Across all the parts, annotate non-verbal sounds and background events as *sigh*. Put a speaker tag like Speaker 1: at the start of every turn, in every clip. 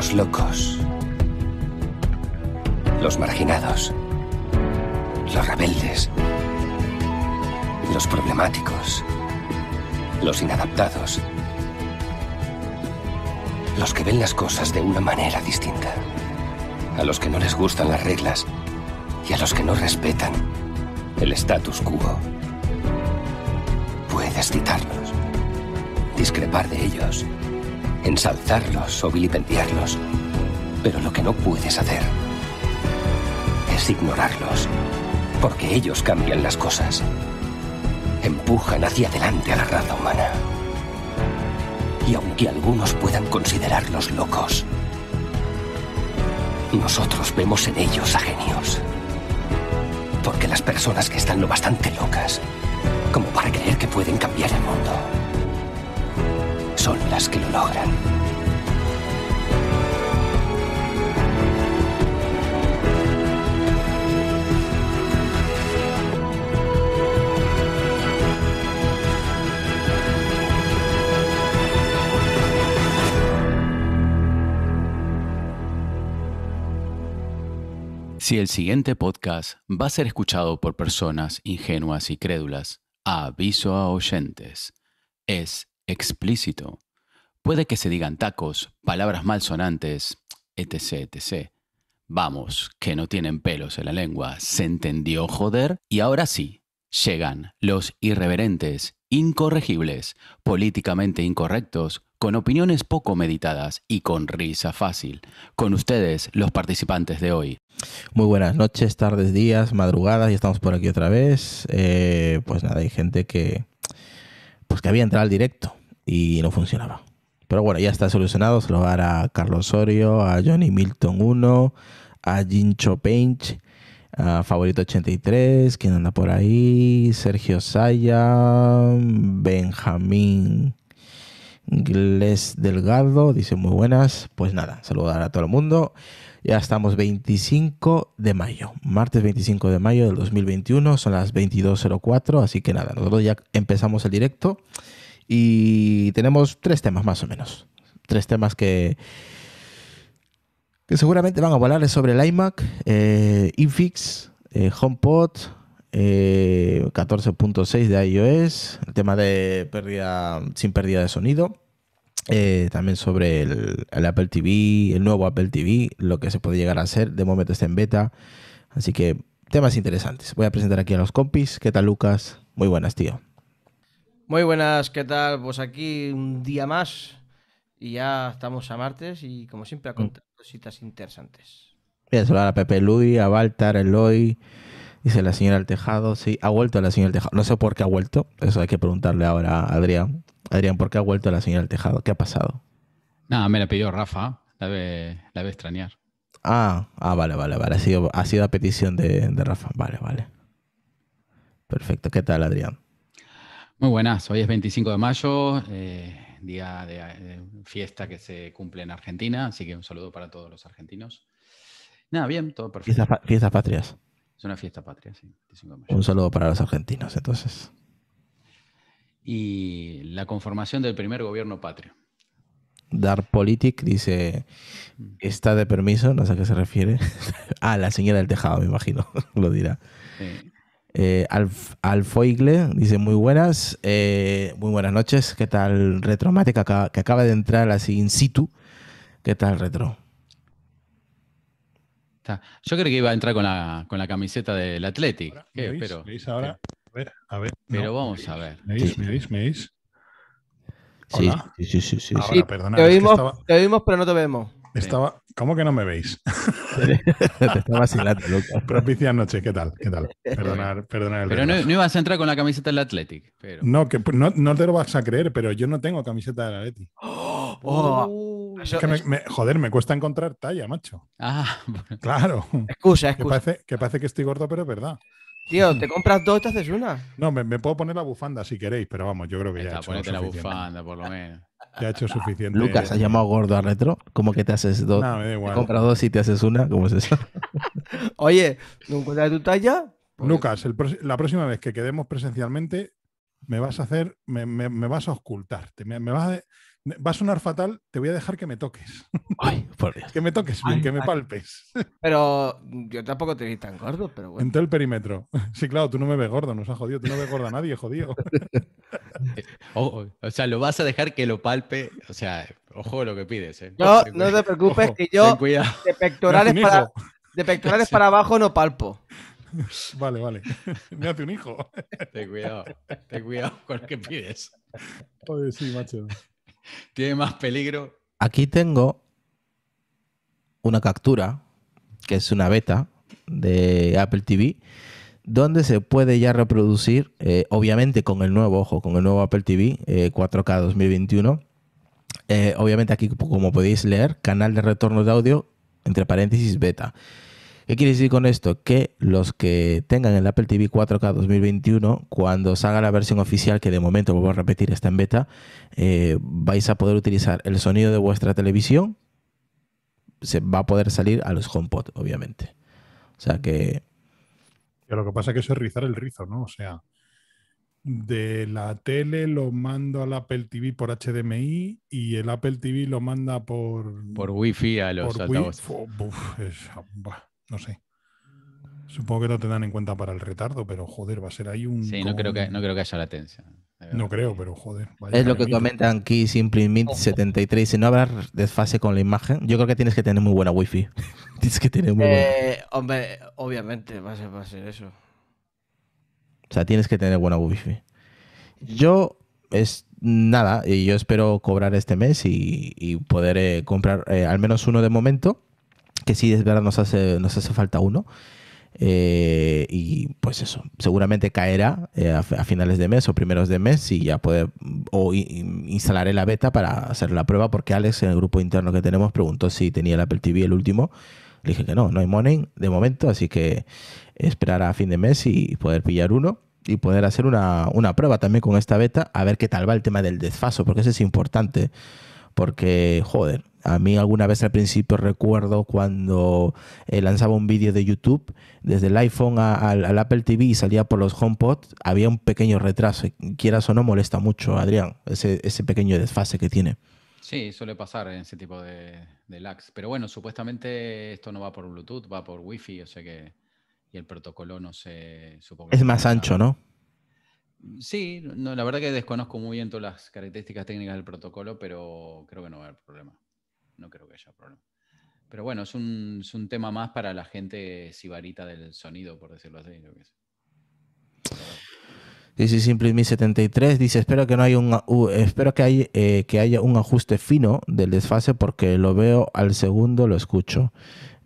Speaker 1: Los locos. Los marginados. Los rebeldes. Los problemáticos. Los inadaptados. Los que ven las cosas de una manera distinta. A los que no les gustan las reglas. Y a los que no respetan el status quo. Puedes citarlos. Discrepar de ellos ensalzarlos o vilipendiarlos. Pero lo que no puedes hacer es ignorarlos, porque ellos cambian las cosas. Empujan hacia adelante a la raza humana. Y aunque algunos puedan considerarlos locos, nosotros vemos en ellos a genios. Porque las personas que están lo bastante locas como para creer que pueden cambiar el mundo son las que lo logran.
Speaker 2: Si el siguiente podcast va a ser escuchado por personas ingenuas y crédulas, aviso a oyentes. Es explícito. Puede que se digan tacos, palabras malsonantes, etc, etc. Vamos, que no tienen pelos en la lengua, ¿se entendió joder? Y ahora sí, llegan los irreverentes, incorregibles, políticamente incorrectos, con opiniones poco meditadas y con risa fácil. Con ustedes, los participantes de hoy.
Speaker 3: Muy buenas noches, tardes, días, madrugadas, y estamos por aquí otra vez. Eh, pues nada, hay gente que, pues que había entrado al directo y no funcionaba. Pero bueno, ya está solucionado. Se lo a Carlos Osorio, a Johnny Milton 1, a Jincho Paint, a Favorito 83, quien anda por ahí, Sergio Saya, Benjamín Gles Delgado, dice muy buenas. Pues nada, saludar a todo el mundo. Ya estamos 25 de mayo, martes 25 de mayo del 2021, son las 22.04, así que nada, nosotros ya empezamos el directo. Y tenemos tres temas más o menos. Tres temas que, que seguramente van a volar sobre el iMac, eh, Infix, eh, HomePod, 14.6 eh, de iOS, el tema de pérdida sin pérdida de sonido. también sobre el, el, Apple TV, el nuevo Apple TV, lo que se puede llegar a hacer. De momento está en beta. Así que temas interesantes. Voy a presentar aquí a los compis. ¿Qué tal, Lucas? Muy buenas, tío.
Speaker 4: Muy buenas, ¿qué tal? Pues aquí un día más y ya estamos a martes y como siempre a mm. contar cositas interesantes.
Speaker 3: Bien, Pepe Luis, a Baltar, Eloy, dice la señora al tejado. Sí, ha vuelto la señora al tejado. No sé por qué ha vuelto, eso hay que preguntarle ahora a Adrián. Adrián, ¿por qué ha vuelto la señora al tejado? ¿Qué ha pasado?
Speaker 2: Nada, me la pidió Rafa, la ve, la extrañar.
Speaker 3: Ah, ah, vale, vale, vale. Ha sido, ha sido a petición de Rafa. Vale, vale. Perfecto. ¿Qué tal, Adrián?
Speaker 2: Muy buenas, hoy es 25 de mayo, eh, día de, fiesta que se cumple en Argentina, así que un saludo para todos los argentinos. Nada, bien, todo perfecto.
Speaker 3: Fiestas, patrias.
Speaker 2: Es una fiesta patria, sí. 25
Speaker 3: de mayo. Un saludo para los argentinos, entonces.
Speaker 2: Y la conformación del primer gobierno patrio.
Speaker 3: Dark Politic dice, mm. está de permiso, no sé a qué se refiere. *laughs* ah, la señora del tejado, me imagino, *laughs* lo dirá. Sí. Eh, Alfoigle dice muy buenas, eh, muy buenas noches. ¿Qué tal Retromate que acaba, de entrar así in situ? ¿Qué tal Retro?
Speaker 2: Yo creo que iba a entrar con la, camiseta del Athletic.
Speaker 5: Pero, ahora? A ver, a ver. Pero vamos a ver. ¿Me oís? ¿Me oís? Sí, sí, sí, sí, te, te oímos, pero no te vemos. Estaba, ¿Cómo que no me veis? *laughs* Te estaba Propicia noche, ¿qué tal? ¿Qué tal? Perdonar, Pero no,
Speaker 2: ibas a entrar con la camiseta del Athletic.
Speaker 5: No, que pues, no, te lo vas a creer, pero yo no tengo camiseta del Athletic. *gasps* Oh, joder, me cuesta encontrar talla, macho. Ah, *laughs* claro. Excusa, que parece que estoy gordo, pero es verdad. Tío, te *laughs* compras dos y te haces una. No, me, puedo poner la bufanda si queréis, pero vamos, yo creo que ya he hecho ponete la bufanda, por lo menos. hecho *laughs* suficiente. Lucas, ¿has llamado
Speaker 3: gordo a retro? ¿Cómo que te haces dos? No, me da igual. Te compras dos y te haces una, ¿cómo es eso? *laughs*
Speaker 5: Oye, ¿no encuentras tu talla? Pues Lucas, la próxima vez que quedemos presencialmente, me vas a hacer, me, me vas a ocultarte, me, vas a Va a sonar fatal, te voy a dejar que me toques. *laughs* que me toques, que me palpes.
Speaker 4: *laughs* Pero mm, yo tampoco te tan gordo, pero bueno. En todo el
Speaker 5: perímetro. *laughs* Sí, claro, tú no me ves gordo, nos ha jodido. Tú no ves gordo a nadie, jodido. Eh,
Speaker 2: o, sea, lo vas a dejar que lo palpe. O sea, ojo lo que pides. Eh. No, no te preocupes, que
Speaker 4: yo de pectorales, para, de
Speaker 5: pectorales para abajo
Speaker 4: no palpo. Vale, vale.
Speaker 2: Me hace un hijo. Ten cuidado, ten cuidado con lo que pides.
Speaker 3: joder, sí, macho.
Speaker 2: *laughs* Tiene más peligro.
Speaker 3: Aquí tengo una captura, que es una beta de Apple TV, donde se puede ya reproducir, eh, obviamente con el nuevo, ojo, con el nuevo Apple TV 4K 2021. obviamente aquí, como podéis leer, canal de retorno de audio, entre paréntesis, beta. ¿Qué quiere decir con esto? Que los que tengan el Apple TV 4K 2021, cuando salga la versión oficial, que de momento, vuelvo a repetir, está en beta, eh, vais a poder utilizar el sonido de vuestra televisión. Se va a poder salir a los HomePod, obviamente. O sea que.
Speaker 5: lo que pasa es que eso es rizar el rizo, ¿no? O sea, de la tele lo mando al Apple TV por HDMI y el Apple TV lo manda por. Por Wi-Fi a los altavoces. Wi no sé. Supongo que no te dan en cuenta para el retardo, pero joder, va a ser ahí un. Sí, no, creo
Speaker 2: que, no creo que haya latencia.
Speaker 5: No creo, pero joder. es lo que
Speaker 2: comentan
Speaker 3: aquí Simple 73. Si no habrá desfase con la imagen, yo creo que tienes que tener muy buena wifi. *laughs* tienes que tener muy buena.
Speaker 4: Eh, hombre, obviamente va a, ser, eso. O
Speaker 3: sea, tienes que tener buena wifi. Yo es nada, y yo espero cobrar este mes y, poder eh, comprar eh, al menos uno de momento que sí, es verdad, nos hace, nos hace falta uno. Eh, y pues eso, seguramente caerá eh, a, finales de mes o primeros de mes y ya poder o instalaré la beta para hacer la prueba porque Alex en el grupo interno que tenemos preguntó si tenía el Apple TV el último. Le dije que no, no hay money de momento, así que esperar a fin de mes y poder pillar uno y poder hacer una, una prueba también con esta beta a ver qué tal va el tema del desfaso, porque eso es importante. Porque, joder, a mí alguna vez al principio recuerdo cuando eh, lanzaba un vídeo de YouTube, desde el iPhone al Apple TV y salía por los HomePod, había un pequeño retraso. Quieras o no, molesta mucho, Adrián, ese, pequeño desfase que tiene.
Speaker 2: Sí, suele pasar en ese tipo de, lags. Pero bueno, supuestamente esto no va por Bluetooth, va por Wi-Fi, o sea que y el protocolo no se... supone.
Speaker 3: es más ancho, ¿no?
Speaker 2: Sí, no, la verdad que desconozco muy bien todas las características técnicas del protocolo, pero creo que no va a haber problema. No creo que haya problema. Pero bueno, es un, es un tema más para la gente sibarita del sonido, por decirlo así.
Speaker 3: Dice Simple 1073, dice, espero que no hay un espero que, hay, eh, que haya un ajuste fino del desfase porque lo veo al segundo, lo escucho.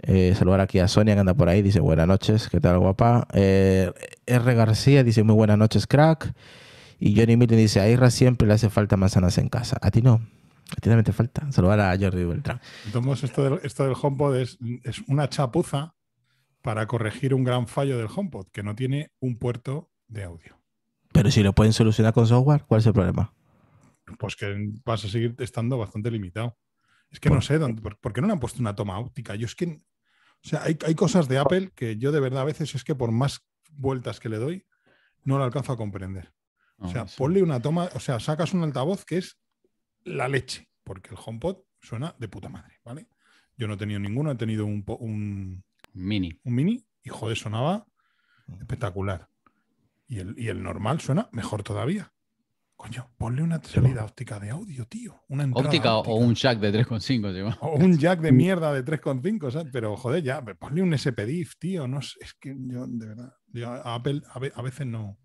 Speaker 3: Eh, saludar aquí a Sonia que anda por ahí, dice buenas noches, ¿qué tal guapa? Eh, R. García dice muy buenas noches, crack. Y Johnny Milton dice, a Irra siempre le hace falta manzanas en casa. A ti no, a ti también te falta. Saludar a Jordi Beltrán.
Speaker 5: Entonces esto del, esto del HomePod es, es una chapuza para corregir un gran fallo del HomePod, que no tiene un puerto de audio.
Speaker 3: Pero si lo pueden solucionar con software, ¿cuál es el problema?
Speaker 5: Pues que vas a seguir estando bastante limitado. Es que no sé, dónde, por, qué no le han puesto una toma óptica? Yo es que o sea, hay, cosas de Apple que yo de verdad a veces es que por más vueltas que le doy, no lo alcanzo a comprender. O sea, ah, ponle una toma, o sea, sacas un altavoz que es la leche, porque el HomePod suena de puta madre, ¿vale? Yo no he tenido ninguno, he tenido un, mini. Un mini, y joder, sonaba mm. espectacular. y el normal suena mejor todavía. Coño, ponle una salida óptica de audio, tío. Una óptica, o
Speaker 2: un jack de 3,5, O
Speaker 5: un jack de mierda de 3,5, sea Pero joder, ya, ponle un SPDIF, tío. No es que yo, de verdad, Apple a, veces no.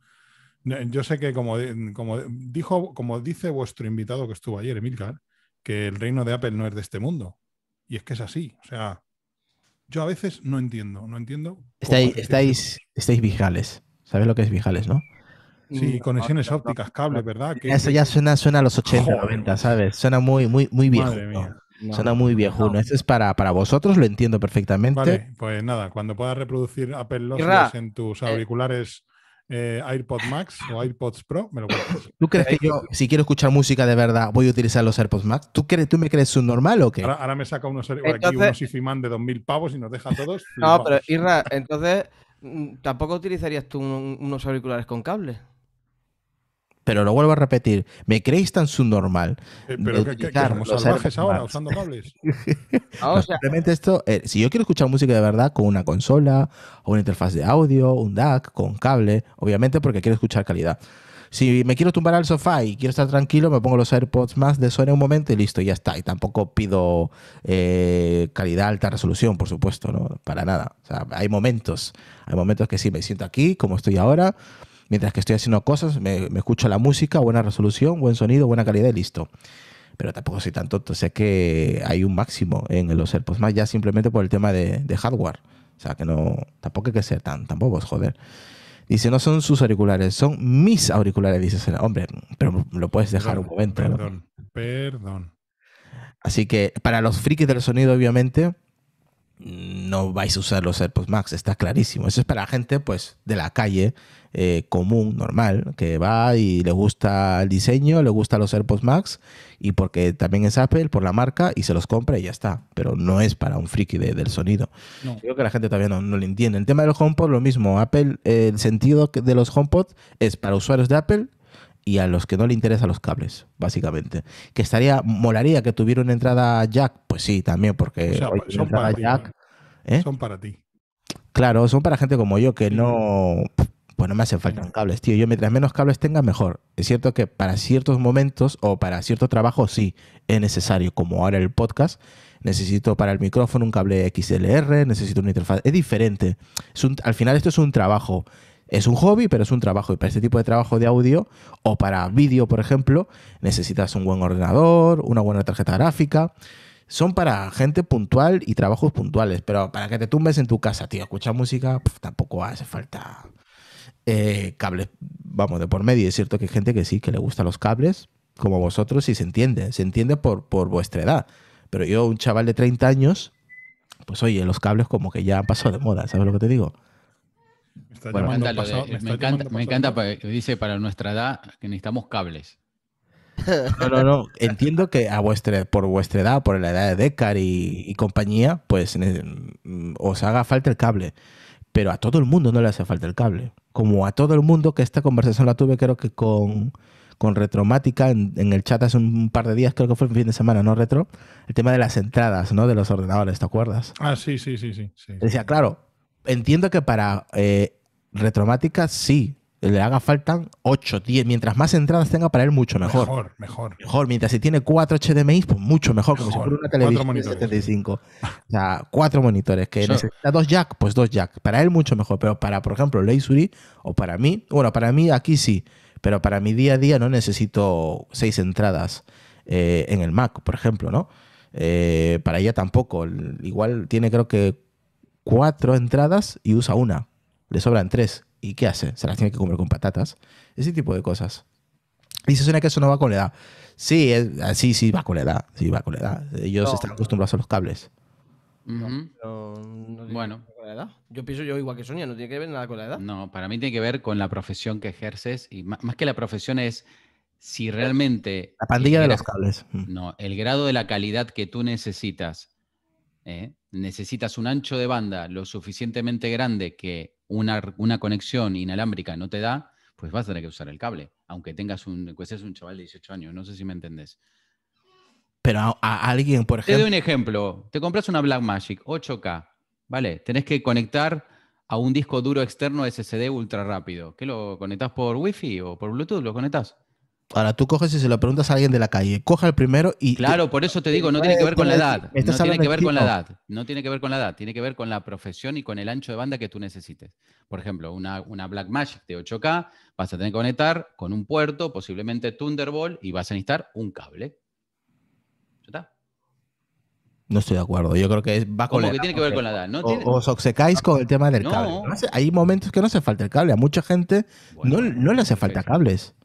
Speaker 5: Yo sé que como, como, dijo, como dice vuestro invitado que estuvo ayer, Emilcar, que el reino de Apple no es de este mundo. Y es que es así. O sea, yo a veces no entiendo, no entiendo. Estáis, estáis,
Speaker 3: estáis, vigales. ¿Sabéis lo que es vigales, no?
Speaker 5: Sí, conexiones ópticas, cables, ¿verdad? Eso ya
Speaker 3: suena, suena a los 80, 90, ¿sabes? Suena muy, muy, muy viejo. Suena muy viejo. No. Eso es para, para, vosotros, lo entiendo perfectamente. Vale,
Speaker 5: pues nada, cuando puedas reproducir Apple Lossless en tus eh, auriculares eh, Airpods Max o AirPods Pro, me lo hacer. ¿Tú crees que yo,
Speaker 3: si quiero escuchar música de verdad, voy a utilizar los AirPods Max? ¿Tú, crees, tú me crees normal o qué? Ahora,
Speaker 5: me saca unos, entonces, aquí unos Ifiman
Speaker 4: de 2.000 pavos y nos deja a todos. no, pero Irra, entonces, mm, ¿tampoco utilizarías tú unos auriculares con cable?
Speaker 3: pero lo vuelvo a repetir, me creéis tan subnormal. Eh, pero qué salvajes ahora, usando cables. *laughs* Ah, simplemente esto, eh, si yo quiero escuchar música de verdad con una consola, o una interfaz de audio, un DAC, con cable, obviamente porque quiero escuchar calidad. Si me quiero tumbar al sofá y quiero estar tranquilo, me pongo los AirPods más de suena un momento y listo, ya está. Y tampoco pido eh, calidad alta resolución, por supuesto, no, para nada. hay momentos, hay momentos que sí me siento aquí, como estoy ahora, Mientras que estoy haciendo cosas, me, me escucho la música, buena resolución, buen sonido, buena calidad y listo pero tampoco soy tan tonto. sé que hay un máximo en los AirPods Max, ya simplemente por el tema de, de, hardware. O sea, que no, tampoco hay que ser tan, tampoco joder. Dice, no son sus auriculares, son mis auriculares, dice Hombre, pero lo puedes dejar un momento. Perdón,
Speaker 5: perdón.
Speaker 3: Así que para los frikis del sonido, obviamente, no vais a usar los AirPods Max, está clarísimo. Eso es para la gente, pues, de la calle, eh, común, normal, que va y le gusta el diseño, le gusta los AirPods Max y porque también es Apple por la marca y se los compra y ya está. Pero no es para un friki del sonido. Creo que la gente todavía no, lo entiende. El tema de los HomePod, lo mismo. Apple, el sentido de los HomePod es para usuarios de Apple y a los que no le interesan los cables, básicamente. Que estaría, molaría que tuviera una entrada jack, pues sí, también, porque son, para jack,
Speaker 5: ¿eh? son para ti.
Speaker 3: Claro, son para gente como yo que no pues no me hacen falta cables, tío. Yo mientras menos cables tenga, mejor. Es cierto que para ciertos momentos o para cierto trabajo sí es necesario, como ahora el podcast. Necesito para el micrófono un cable XLR, necesito una interfaz. Es diferente. al final esto es un trabajo. Es un hobby, pero es un trabajo. Y para este tipo de trabajo de audio o para vídeo, por ejemplo, necesitas un buen ordenador, una buena tarjeta gráfica son para gente puntual y trabajos puntuales, pero para que te tumbes en tu casa, tío, escuchar música, tampoco hace falta eh, cables, vamos, de por medio. Es cierto que hay gente que sí, que le gustan los cables, como vosotros, y se entiende, se entiende por, por vuestra edad. Pero yo, un chaval de 30 años, pues oye, los cables como que ya han pasado de moda, ¿sabes lo que te digo?
Speaker 1: Me,
Speaker 2: encanta, me encanta dice para nuestra edad que necesitamos cables.
Speaker 3: No, no, no. Entiendo que a vuestra, por vuestra edad, por la edad de Decar y, compañía, pues mm, os haga falta el cable. Pero a todo el mundo no le hace falta el cable como a todo el mundo, que esta conversación la tuve creo que con, Retromática en, el chat hace un par de días, creo que fue un fin de semana, ¿no, Retro? El tema de las entradas, ¿no? De los ordenadores, ¿te acuerdas?
Speaker 5: Ah, sí, sí, sí, sí. Decía,
Speaker 3: claro, entiendo que para eh, Retromática sí, le haga faltan 8, 10. Mientras más entradas tenga para él, mucho mejor. Mejor,
Speaker 5: mejor. Mejor.
Speaker 3: Mientras si tiene 4 HDMI, pues mucho mejor. Como si fuera una televisión de 75. O sea, 4 monitores. Que necesita dos jack, pues dos jack. Para él, mucho mejor. Pero para, por ejemplo, Leisuri o para mí, bueno, para mí aquí sí. Pero para mi día a día no necesito 6 entradas eh, en el Mac, por ejemplo, ¿no? Eh, para ella tampoco. Igual tiene, creo que, 4 entradas y usa una. Le sobran 3 ¿Y qué hace? Se las tiene que comer con patatas. Ese tipo de cosas. Dice Sonia suena que eso no va con la edad. Sí, ah, sí, sí va con la edad. Sí, va con la edad. Ellos están acostumbrados a los cables. bueno.
Speaker 2: Yo pienso yo igual que Sonia, no tiene que ver nada con la edad. No, para mí tiene que ver con la profesión que ejerces y más, que la profesión es si realmente...
Speaker 3: La pandilla de los cables. Mm.
Speaker 2: No, el grado de la calidad que tú necesitas. ¿eh? Necesitas un ancho de banda lo suficientemente grande que una, conexión inalámbrica no te da, pues vas a tener que usar el cable, aunque tengas un, un chaval de 18 años, no sé si me entendés.
Speaker 3: Pero a, alguien, por ejemplo... Te doy un
Speaker 2: ejemplo, te compras una Blackmagic 8K, ¿vale? Tenés que conectar a un disco duro externo SSD ultra rápido. ¿Qué lo conectás por Wi-Fi o por Bluetooth? ¿Lo conectás?
Speaker 3: Ahora, tú coges y se lo preguntas a alguien de la calle. Coja el primero y. Claro, por eso te digo, no tiene que ver con la edad. No tiene que ver con la edad.
Speaker 2: No tiene que ver con la edad. Tiene que ver con la profesión y con el ancho de banda que tú necesites. Por ejemplo, una, una Black Magic de 8K vas a tener que conectar con un puerto, posiblemente Thunderbolt, y vas a necesitar un cable. ¿Ya está?
Speaker 3: No estoy de acuerdo. Yo creo que va con tiene
Speaker 2: que ver con la edad. O,
Speaker 3: os obcecáis con el tema del cable. Hay momentos que no hace falta el cable. A mucha gente no, no le hace falta cables.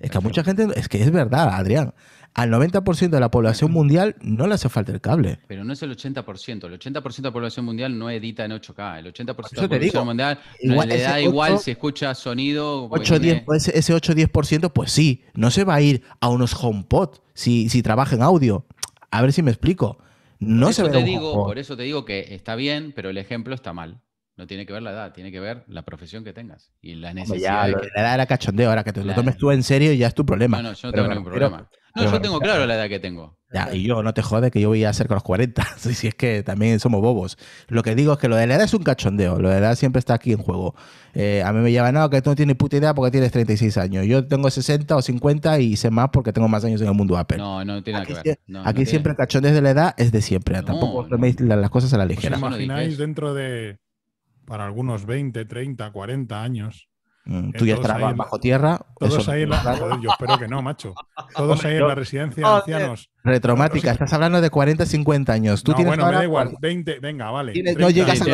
Speaker 3: Es que a mucha gente, es que es verdad, Adrián. Al 90% de la población mundial no le hace falta el cable.
Speaker 2: Pero no es el 80%. El 80% de la población mundial no edita en 8K. El 80% de la población mundial le da igual si escucha sonido. Pues, eh,
Speaker 3: ese, 8-10%, pues sí. No se va a ir a unos HomePod si, si trabaja en audio. A ver si me explico. No se Por
Speaker 2: eso te digo que está bien, pero el ejemplo está mal. No tiene que ver la edad, tiene que ver la profesión que tengas y la necesidad. ya, de
Speaker 3: La edad era cachondeo, ahora que te lo tomes tú en serio ya es tu problema. No, no, yo no tengo ningún problema. no, yo tengo
Speaker 2: claro la edad que tengo.
Speaker 3: Ya, y yo no te jode que yo voy a hacer con los 40, *laughs* si es que también somos bobos. Lo que digo es que lo de la edad es un cachondeo, lo de la edad siempre está aquí en juego. Eh, a mí me lleva no, que tú no tienes puta idea porque tienes 36 años. Yo tengo 60 o 50 y sé más porque tengo más años en el mundo Apple. No,
Speaker 2: no tiene nada que ver. aquí siempre
Speaker 3: el cachondeo de la edad es de siempre, tampoco toméis las cosas a la ligera. ¿Os pues
Speaker 5: imagináis dentro de para algunos 20, 30, 40 años. Mm, tú ya estarás bajo tierra. Todos ahí en yo espero que no, macho. Todos ahí en la residencia de ancianos
Speaker 3: Retromática, estás hablando de 40, 50 años. Tú no, tienes bueno, me da igual,
Speaker 5: 20, venga,
Speaker 3: vale.
Speaker 2: no llegas a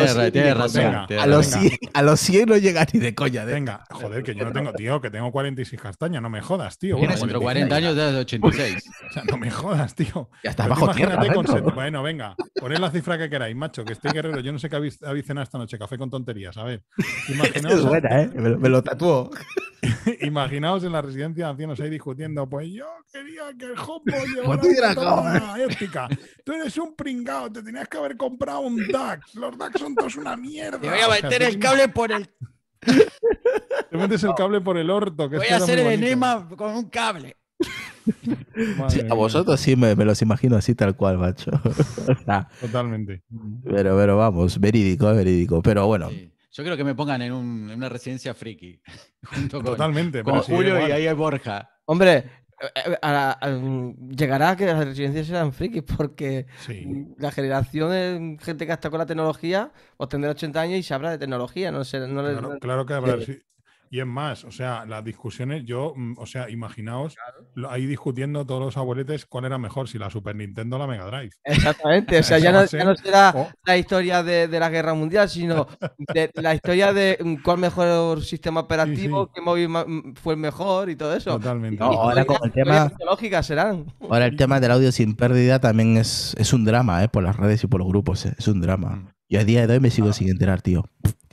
Speaker 2: los 100.
Speaker 5: a, los 100 no llegas ni de coña. De... ¿eh? Venga, joder, que yo no tengo, tío, que tengo 46 castañas, no me jodas, tío. Tienes entre 40 años de 86. o sea, no me jodas, tío. Ya estás bajo tierra. Con Bueno, venga, poned la cifra que queráis, macho, que estoy guerrero. Yo no sé qué habéis cenado esta noche, café con tonterías, a ver. *laughs* es buena, ¿eh? Me lo, me lo tatuó. *laughs* Imaginaos en la residencia de ancianos ahí discutiendo, pues yo quería que el hopo *laughs* llevara pues épica. Tú eres un pringao, te tenías que haber comprado un DAX. Los DAX son todos una mierda. Te voy a meter el cable por el... *laughs* Te metes el cable por el orto. Que voy a hacer el enema con un cable.
Speaker 3: a vosotros sí me, los imagino así tal cual, macho.
Speaker 5: Totalmente.
Speaker 3: Pero, pero vamos, verídico, verídico. Pero bueno,
Speaker 2: yo creo que me pongan en, una residencia friki. *laughs* Totalmente. Con Julio y ahí hay Borja. Hombre, eh, eh,
Speaker 4: llegará a que las residencias sean frikis porque la generación de gente que está con la tecnología pues tendrá 80 años y se sabrá de tecnología. No sé, no claro, que habrá. Eh,
Speaker 5: y es más, o sea, las discusiones, yo, mm, o sea, imaginaos ahí discutiendo todos los abueletes cuál era mejor, si la Super Nintendo o la Mega Drive. Exactamente, o *laughs* sea, ya no, será
Speaker 4: la historia de, la Guerra Mundial, sino *laughs* la historia de mm, cuál mejor sistema operativo, qué móvil mm, fue el mejor y todo eso. Totalmente. ahora con el tema. Serán.
Speaker 3: Ahora el tema del audio sin pérdida también es, es un drama, ¿eh? Por las redes y por los grupos, eh, es un drama. Y a día de hoy me sigo sin enterar, tío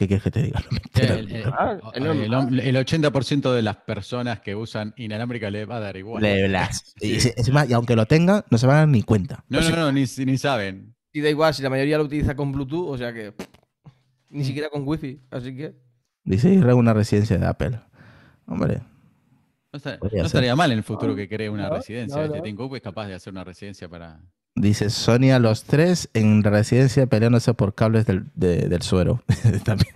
Speaker 3: que te diga? *laughs*
Speaker 2: Eh, el, eh, ah, el, 80% de las personas que usan inalámbrica le va a dar igual. *laughs* y,
Speaker 3: aunque lo tenga no se van a dar ni cuenta. No, no,
Speaker 2: no, ni, saben. Y da igual, si la mayoría lo utiliza con
Speaker 4: Bluetooth, o sea que ni mm. siquiera con Wi-Fi, así que...
Speaker 3: Dice Israel una residencia de Apple. Hombre, no,
Speaker 2: estaría, mal en el futuro que cree una residencia. Este es capaz de hacer una residencia para,
Speaker 3: Dice Sonia, los tres en residencia peleándose por cables del, del suero. *laughs* también.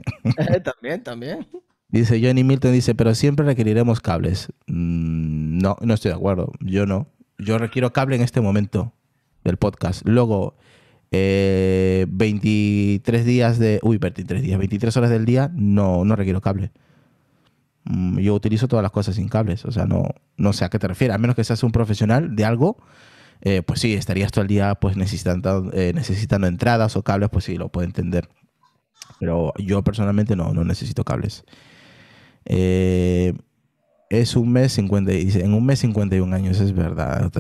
Speaker 2: Eh, también, también.
Speaker 3: Dice Johnny Milton, dice, pero siempre requeriremos cables. Mm, no, no estoy de acuerdo. Yo no. Yo requiero cable en este momento del podcast. Luego, eh, 23 días de... Uy, 23 días, 23 horas del día, no, no requiero cable. Mm, yo utilizo todas las cosas sin cables. O sea, no, no sé a qué te refieres. A menos que seas un profesional de algo eh, pues sí, estarías todo el día pues eh, necesitando, entradas o cables, pues sí, lo puedo entender. Pero yo personalmente no, no necesito cables. Eh, es un mes 50, y en un mes 51 años, es verdad.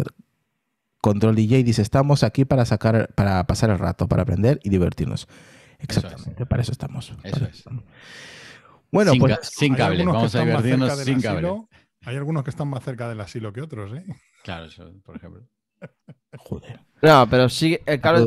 Speaker 3: Control DJ dice, estamos aquí para sacar, para pasar el rato, para aprender y divertirnos. Exactamente, para eso estamos. Eso es. Bueno, sin, pues, sin cable, vamos a divertirnos sin
Speaker 5: Hay algunos que están más cerca del asilo que otros, ¿eh? Claro, por ejemplo. Joder. No, pero
Speaker 3: sí,
Speaker 4: el cable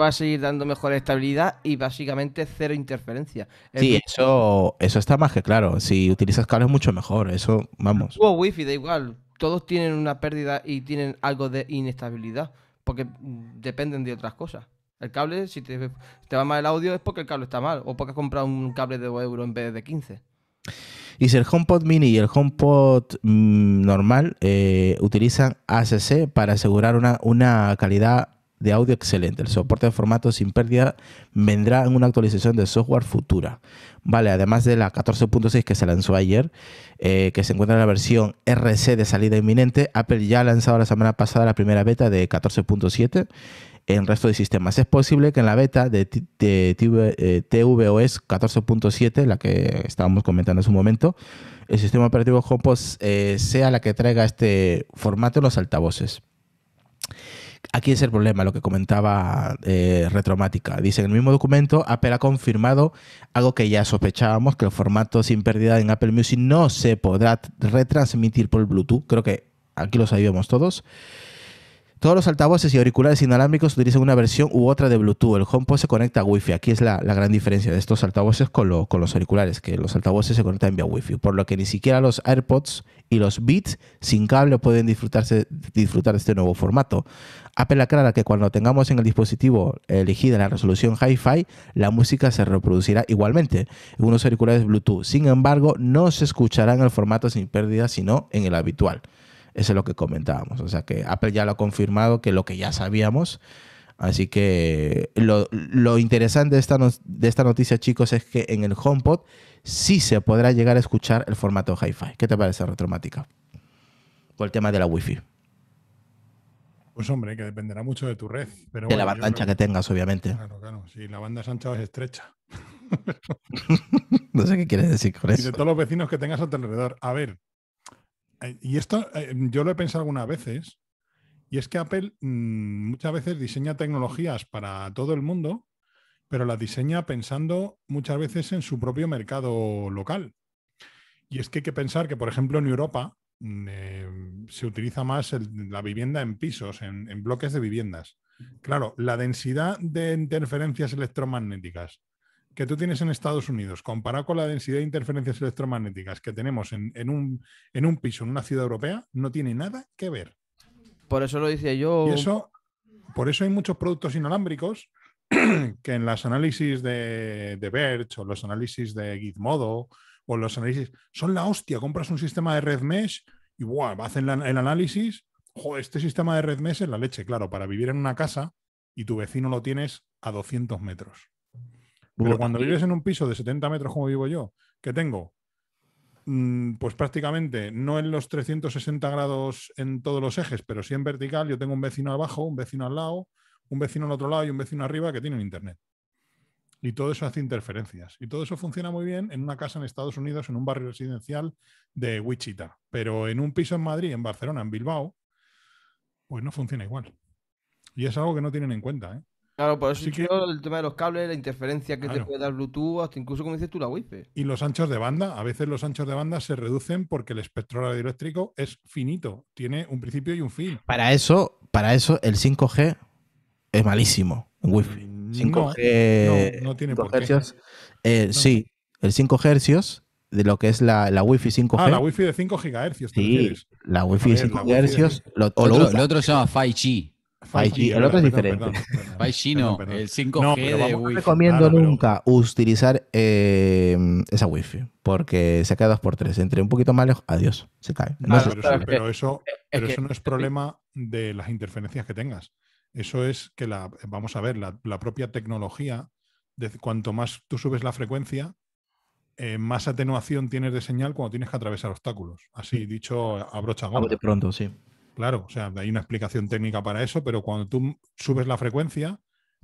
Speaker 4: va a seguir dando mejor estabilidad y básicamente cero interferencia. sí,
Speaker 3: eso, eso está más que claro. Si utilizas cables mucho mejor, eso vamos.
Speaker 4: wifi, da igual. Todos tienen una pérdida y tienen algo de inestabilidad porque dependen de otras cosas. El cable, si te, te va mal el audio, es porque el cable está mal o porque has comprado un cable de 2 euros en vez de 15.
Speaker 3: Y si el HomePod mini y el HomePod mm, normal eh, utilizan ACC para asegurar una, calidad de audio excelente. El soporte de formato sin pérdida vendrá en una actualización de software futura. Vale, además de la 14.6 que se lanzó ayer, eh, que se encuentra en la versión RC de salida inminente, Apple ya ha lanzado la semana pasada la primera beta de 14.7 en el resto de sistemas. Es posible que en la beta de, tvOS eh, 14.7, la que estábamos comentando hace un momento, el sistema operativo HomePod eh, sea la que traiga este formato en los altavoces. Aquí es el problema, lo que comentaba eh, Retromática. Dice, en el mismo documento, Apple ha confirmado algo que ya sospechábamos, que el formato sin pérdida en Apple Music no se podrá retransmitir por Bluetooth. Creo que aquí lo sabíamos todos. Todos los altavoces y auriculares inalámbricos utilizan una versión u otra de Bluetooth. El HomePod se conecta a Wi-Fi. Aquí es la, gran diferencia de estos altavoces con, los auriculares, que los altavoces se conectan vía Wi-Fi, por lo que ni siquiera los AirPods y los Beats sin cable pueden disfrutar de este nuevo formato. Apple aclara que cuando tengamos en el dispositivo elegida la resolución Hi-Fi, la música se reproducirá igualmente en unos auriculares Bluetooth. Sin embargo, no se escuchará en el formato sin pérdida, sino en el habitual. Eso es lo que comentábamos. O sea que Apple ya lo ha confirmado, que lo que ya sabíamos. Así que lo, interesante de esta, de esta noticia, chicos, es que en el HomePod sí se podrá llegar a escuchar el formato Hi-Fi. ¿Qué te parece, Retromática? Por el tema de la Wi-Fi.
Speaker 5: Pues hombre, que dependerá mucho de tu red. Pero de la banda ancha que, tengas, obviamente. Claro, claro. Si la banda es ancha es estrecha. *laughs* no sé qué quieres decir con eso. Y de todos los vecinos que tengas a tu alrededor. A ver, eh, y esto eh, yo lo he pensado algunas veces, y es que Apple mm, muchas veces diseña tecnologías para todo el mundo, pero las diseña pensando muchas veces en su propio mercado local. Y es que hay que pensar que, por ejemplo, en Europa mm, eh, se utiliza más la vivienda en pisos, en, bloques de viviendas. Claro, la densidad de interferencias electromagnéticas que tú tienes en Estados Unidos, comparado con la densidad de interferencias electromagnéticas que tenemos en, un, piso, en una ciudad europea, no tiene nada que ver. Por eso lo decía yo. eso, por eso hay muchos productos inalámbricos *clears throat* que en los análisis de, de o los análisis de Gizmodo o los análisis son la hostia. Compras un sistema de red mesh y hacen el análisis. este sistema de red mesh es la leche, claro, para vivir en una casa y tu vecino lo tienes a 200 metros. Pero cuando vives en un piso de 70 metros como vivo yo, que tengo, mm, pues prácticamente no en los 360 grados en todos los ejes, pero sí en vertical, yo tengo un vecino abajo, un vecino al lado, un vecino al otro lado y un vecino arriba que tienen internet. Y todo eso hace interferencias. Y todo eso funciona muy bien en una casa en Estados Unidos, en un barrio residencial de Wichita. Pero en un piso en Madrid, en Barcelona, en Bilbao, pues no funciona igual. Y es algo que no tienen en cuenta. ¿eh?
Speaker 4: Claro, por eso el tema de los cables, la
Speaker 5: interferencia que te
Speaker 4: puede dar Bluetooth, incluso como dices tú, la Wi-Fi.
Speaker 5: Y los anchos de banda, a veces los anchos de banda se reducen porque el espectro radioeléctrico es finito, tiene un principio y un fin. Para
Speaker 3: eso, para eso el 5G es malísimo Wi-Fi.
Speaker 5: 5G, mm, no, tiene 5 por qué.
Speaker 3: Eh, sí, el 5 Hz de lo que es la, la Wi-Fi 5G. Ah, la
Speaker 5: Wi-Fi de 5 GHz. Sí,
Speaker 3: la Wi-Fi de 5 GHz. Lo, otro
Speaker 5: se llama
Speaker 2: 5G el otro es diferente. 5 *laughs* el 5G no, No recomiendo ah,
Speaker 3: nunca utilizar eh, esa wifi, porque se cae 2x3. Entre un poquito más lejos, adiós, se cae. No
Speaker 5: pero, eso, pero, eso, no es problema de las interferencias que tengas. Eso es que la, vamos a ver, la, propia tecnología, de, cuanto más tú subes la frecuencia, eh, más atenuación tienes de señal cuando tienes que atravesar obstáculos. Así dicho a brocha gorda. de pronto, sí. Claro, o sea, hay una explicación técnica para eso, pero cuando tú subes la frecuencia,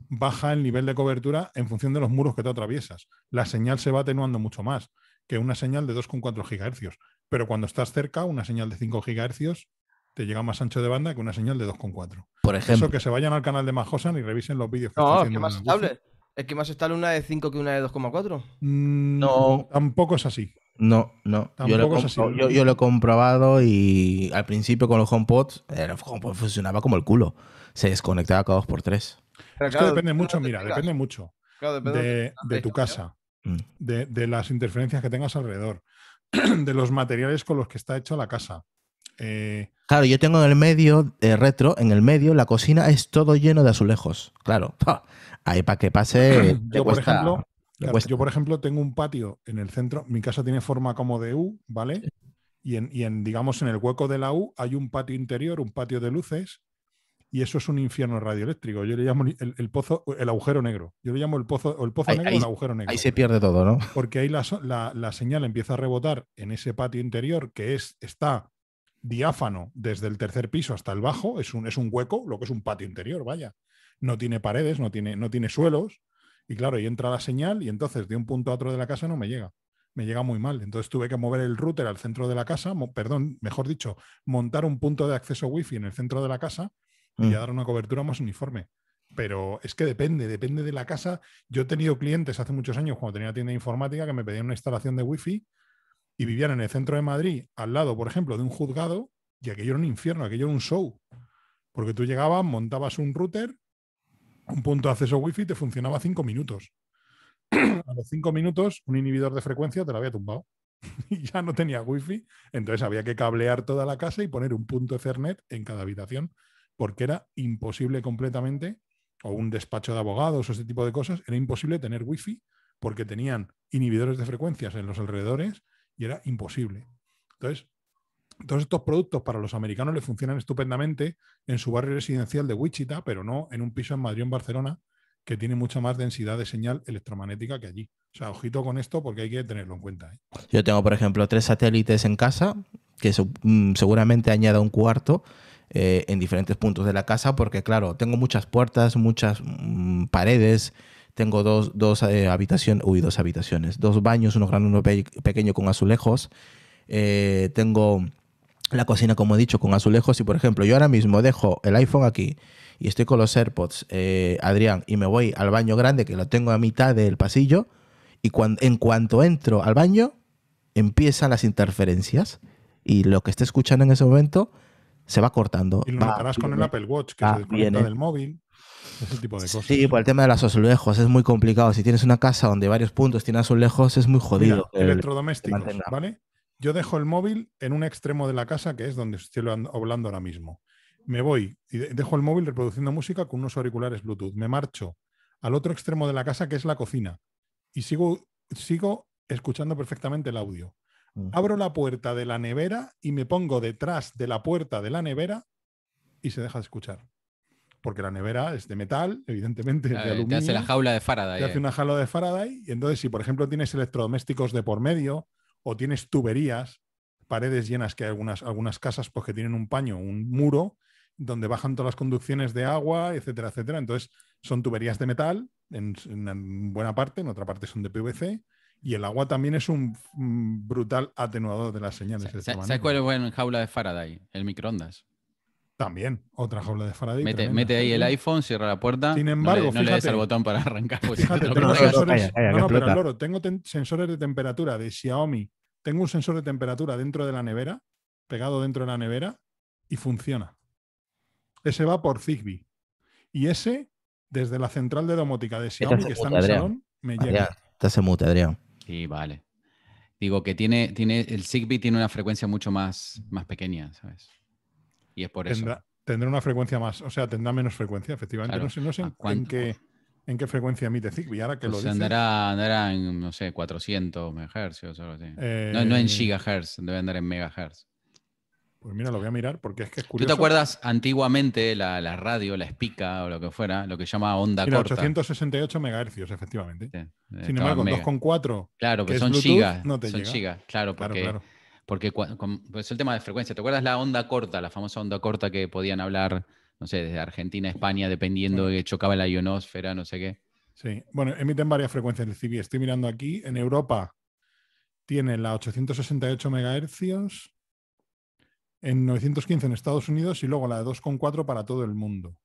Speaker 5: baja el nivel de cobertura en función de los muros que tú atraviesas. La señal se va atenuando mucho más que una señal de 2,4 GHz. Pero cuando estás cerca, una señal de 5 GHz te llega más ancho de banda que una señal de 2,4. Por ejemplo. Eso que se vayan al canal de Majosan y revisen los vídeos que no, haciendo. es que más estable.
Speaker 4: Es que más una de 5 que una de 2,4.
Speaker 5: Mm, no. Tampoco es así. No, no. Yo
Speaker 3: lo, he comprobado y al principio con los HomePods, el funcionaba como el culo. Se desconectaba cada dos por tres.
Speaker 5: que depende mucho, mira, depende mucho claro, depende de, tu casa, mm. de, las interferencias que tengas alrededor, *clears throat* de los materiales con los que está hecha la casa. Eh,
Speaker 3: claro, yo tengo en el medio, eh, retro, en el medio, la cocina es todo lleno de azulejos. Claro, *laughs* ahí para que pase. *clears throat* yo, por ejemplo, yo, por
Speaker 5: ejemplo, tengo un patio en el centro. Mi casa tiene forma como de U, ¿vale? Y, en, digamos, en el hueco de la U hay un patio interior, un patio de luces, y eso es un infierno radioeléctrico. Yo le llamo el, pozo, el agujero negro. Yo le llamo el pozo, el pozo negro, el agujero negro. Ahí se
Speaker 3: pierde todo, ¿no? *laughs*
Speaker 5: Porque ahí la, señal empieza a rebotar en ese patio interior que es, está diáfano desde el tercer piso hasta el bajo. Es un, es un hueco, lo que es un patio interior, vaya. No tiene paredes, no tiene, no tiene suelos y claro, y entra la señal y entonces de un punto a otro de la casa no me llega. Me llega muy mal. Entonces tuve que mover el router al centro de la casa, perdón, mejor dicho, montar un punto de acceso wifi en el centro de la casa y mm. dar una cobertura más uniforme. Pero es que depende, depende de la casa. Yo he tenido clientes hace muchos años cuando tenía tienda de informática que me pedían una instalación de wifi y vivían en el centro de Madrid, al lado, por ejemplo, de un juzgado, y aquello era un infierno, aquello era un show. Porque tú llegabas, montabas un router, un punto de acceso wifi te funcionaba cinco minutos. *clears throat* A los cinco minutos, un inhibidor de frecuencia te lo había tumbado. *laughs* y ya no tenía wifi. Entonces había que cablear toda la casa y poner un punto Ethernet en cada habitación, porque era imposible completamente, o un despacho de abogados o ese tipo de cosas, era imposible tener wifi porque tenían inhibidores de frecuencias en los alrededores y era imposible. Entonces, todos estos productos para los americanos les funcionan estupendamente en su barrio residencial de Wichita, pero no en un piso en Madrid o en Barcelona, que tiene mucha más densidad de señal electromagnética que allí. O sea, ojito con esto porque hay que tenerlo en cuenta. ¿eh?
Speaker 3: Yo tengo, por ejemplo, tres satélites en casa, que mm, seguramente añada un cuarto eh, en diferentes puntos de la casa, porque claro, tengo muchas puertas, muchas mm, paredes, tengo dos, eh, habitaciones, uy, dos habitaciones, dos baños, uno grande, uno pequeño con azulejos, tengo la cocina, como he dicho, con azulejos. Y por ejemplo, yo ahora mismo dejo el iPhone aquí y estoy con los AirPods, eh, Adrián, y me voy al baño grande, que lo tengo a mitad del pasillo, y en cuanto entro al baño, empiezan las interferencias y lo que esté escuchando en ese momento se va cortando. Y lo matarás con el
Speaker 1: Apple
Speaker 5: Watch, que es el desconecta del móvil. Ese tipo de cosas.
Speaker 3: Sí, por el tema de los azulejos es muy complicado. Si tienes una casa donde varios puntos tienen azulejos, es muy jodido. electrodomésticos,
Speaker 5: ¿vale? Yo dejo el móvil en un extremo de la casa, que es donde estoy hablando ahora mismo. Me voy y dejo el móvil reproduciendo música con unos auriculares Bluetooth. Me marcho al otro extremo de la casa, que es la cocina, y sigo, sigo escuchando perfectamente el audio. Mm. Abro la puerta de la nevera y me pongo detrás de la puerta de la nevera y se deja de escuchar. Porque la nevera es de metal, evidentemente, de aluminio. Te hace la jaula de Faraday. Te hace eh. una jaula de Faraday. Y entonces, si por ejemplo tienes electrodomésticos de por medio, o tienes tuberías, paredes llenas, que hay algunas, algunas casas porque que tienen un paño, un muro, donde bajan todas las conducciones de agua, etcétera, etcétera. Entonces, son tuberías de metal, en, buena parte, en otra parte son de PVC, y el agua también es un mm, brutal atenuador de las señales. ¿Sabes
Speaker 2: cuál es el buen jaula de Faraday? El microondas.
Speaker 5: También, otra
Speaker 2: jaula de Faraday. Mete, ahí el iPhone, cierra la puerta. Sin embargo, no le, das botón para arrancar. Pues, no, tengo pero loro,
Speaker 5: tengo sensores de temperatura de Xiaomi. Tengo un sensor de temperatura dentro de la nevera, pegado dentro de la nevera, y funciona. Ese va por Zigbee. Y ese, desde la central de domótica de Xiaomi, que está en el salón,
Speaker 2: me
Speaker 3: llega. Estás se mute, Adrián.
Speaker 2: Sí, vale. Digo que tiene, tiene, el Zigbee tiene una frecuencia mucho más, más pequeña, ¿sabes? Y es por eso.
Speaker 5: Tendrá una frecuencia más, o sea, tendrá menos frecuencia, efectivamente. No sé, en, qué, en qué frecuencia emite Zigbee. Ahora que pues lo
Speaker 2: andará, en, no sé, 400 MHz o algo así. No, en eh, GHz, debe andar en megahertz.
Speaker 5: Pues mira, lo voy a mirar porque es que es curioso. ¿Tú te acuerdas
Speaker 2: antiguamente la, radio, la espica o lo que fuera, lo que llama onda mira, corta?
Speaker 5: 868 megahercios, efectivamente. Sin embargo, 2,4. Claro, que, pues son gigas. son gigas,
Speaker 2: claro, porque porque es pues, el tema de frecuencia, ¿te acuerdas la onda corta, la famosa onda corta que podían hablar, no sé, desde Argentina a España, dependiendo de que chocaba la ionosfera, no sé qué?
Speaker 5: Sí, bueno, emiten varias frecuencias del CB. Estoy mirando aquí, en Europa tiene la 868 MHz, en 915 en Estados Unidos y luego la de 2,4 para todo el mundo.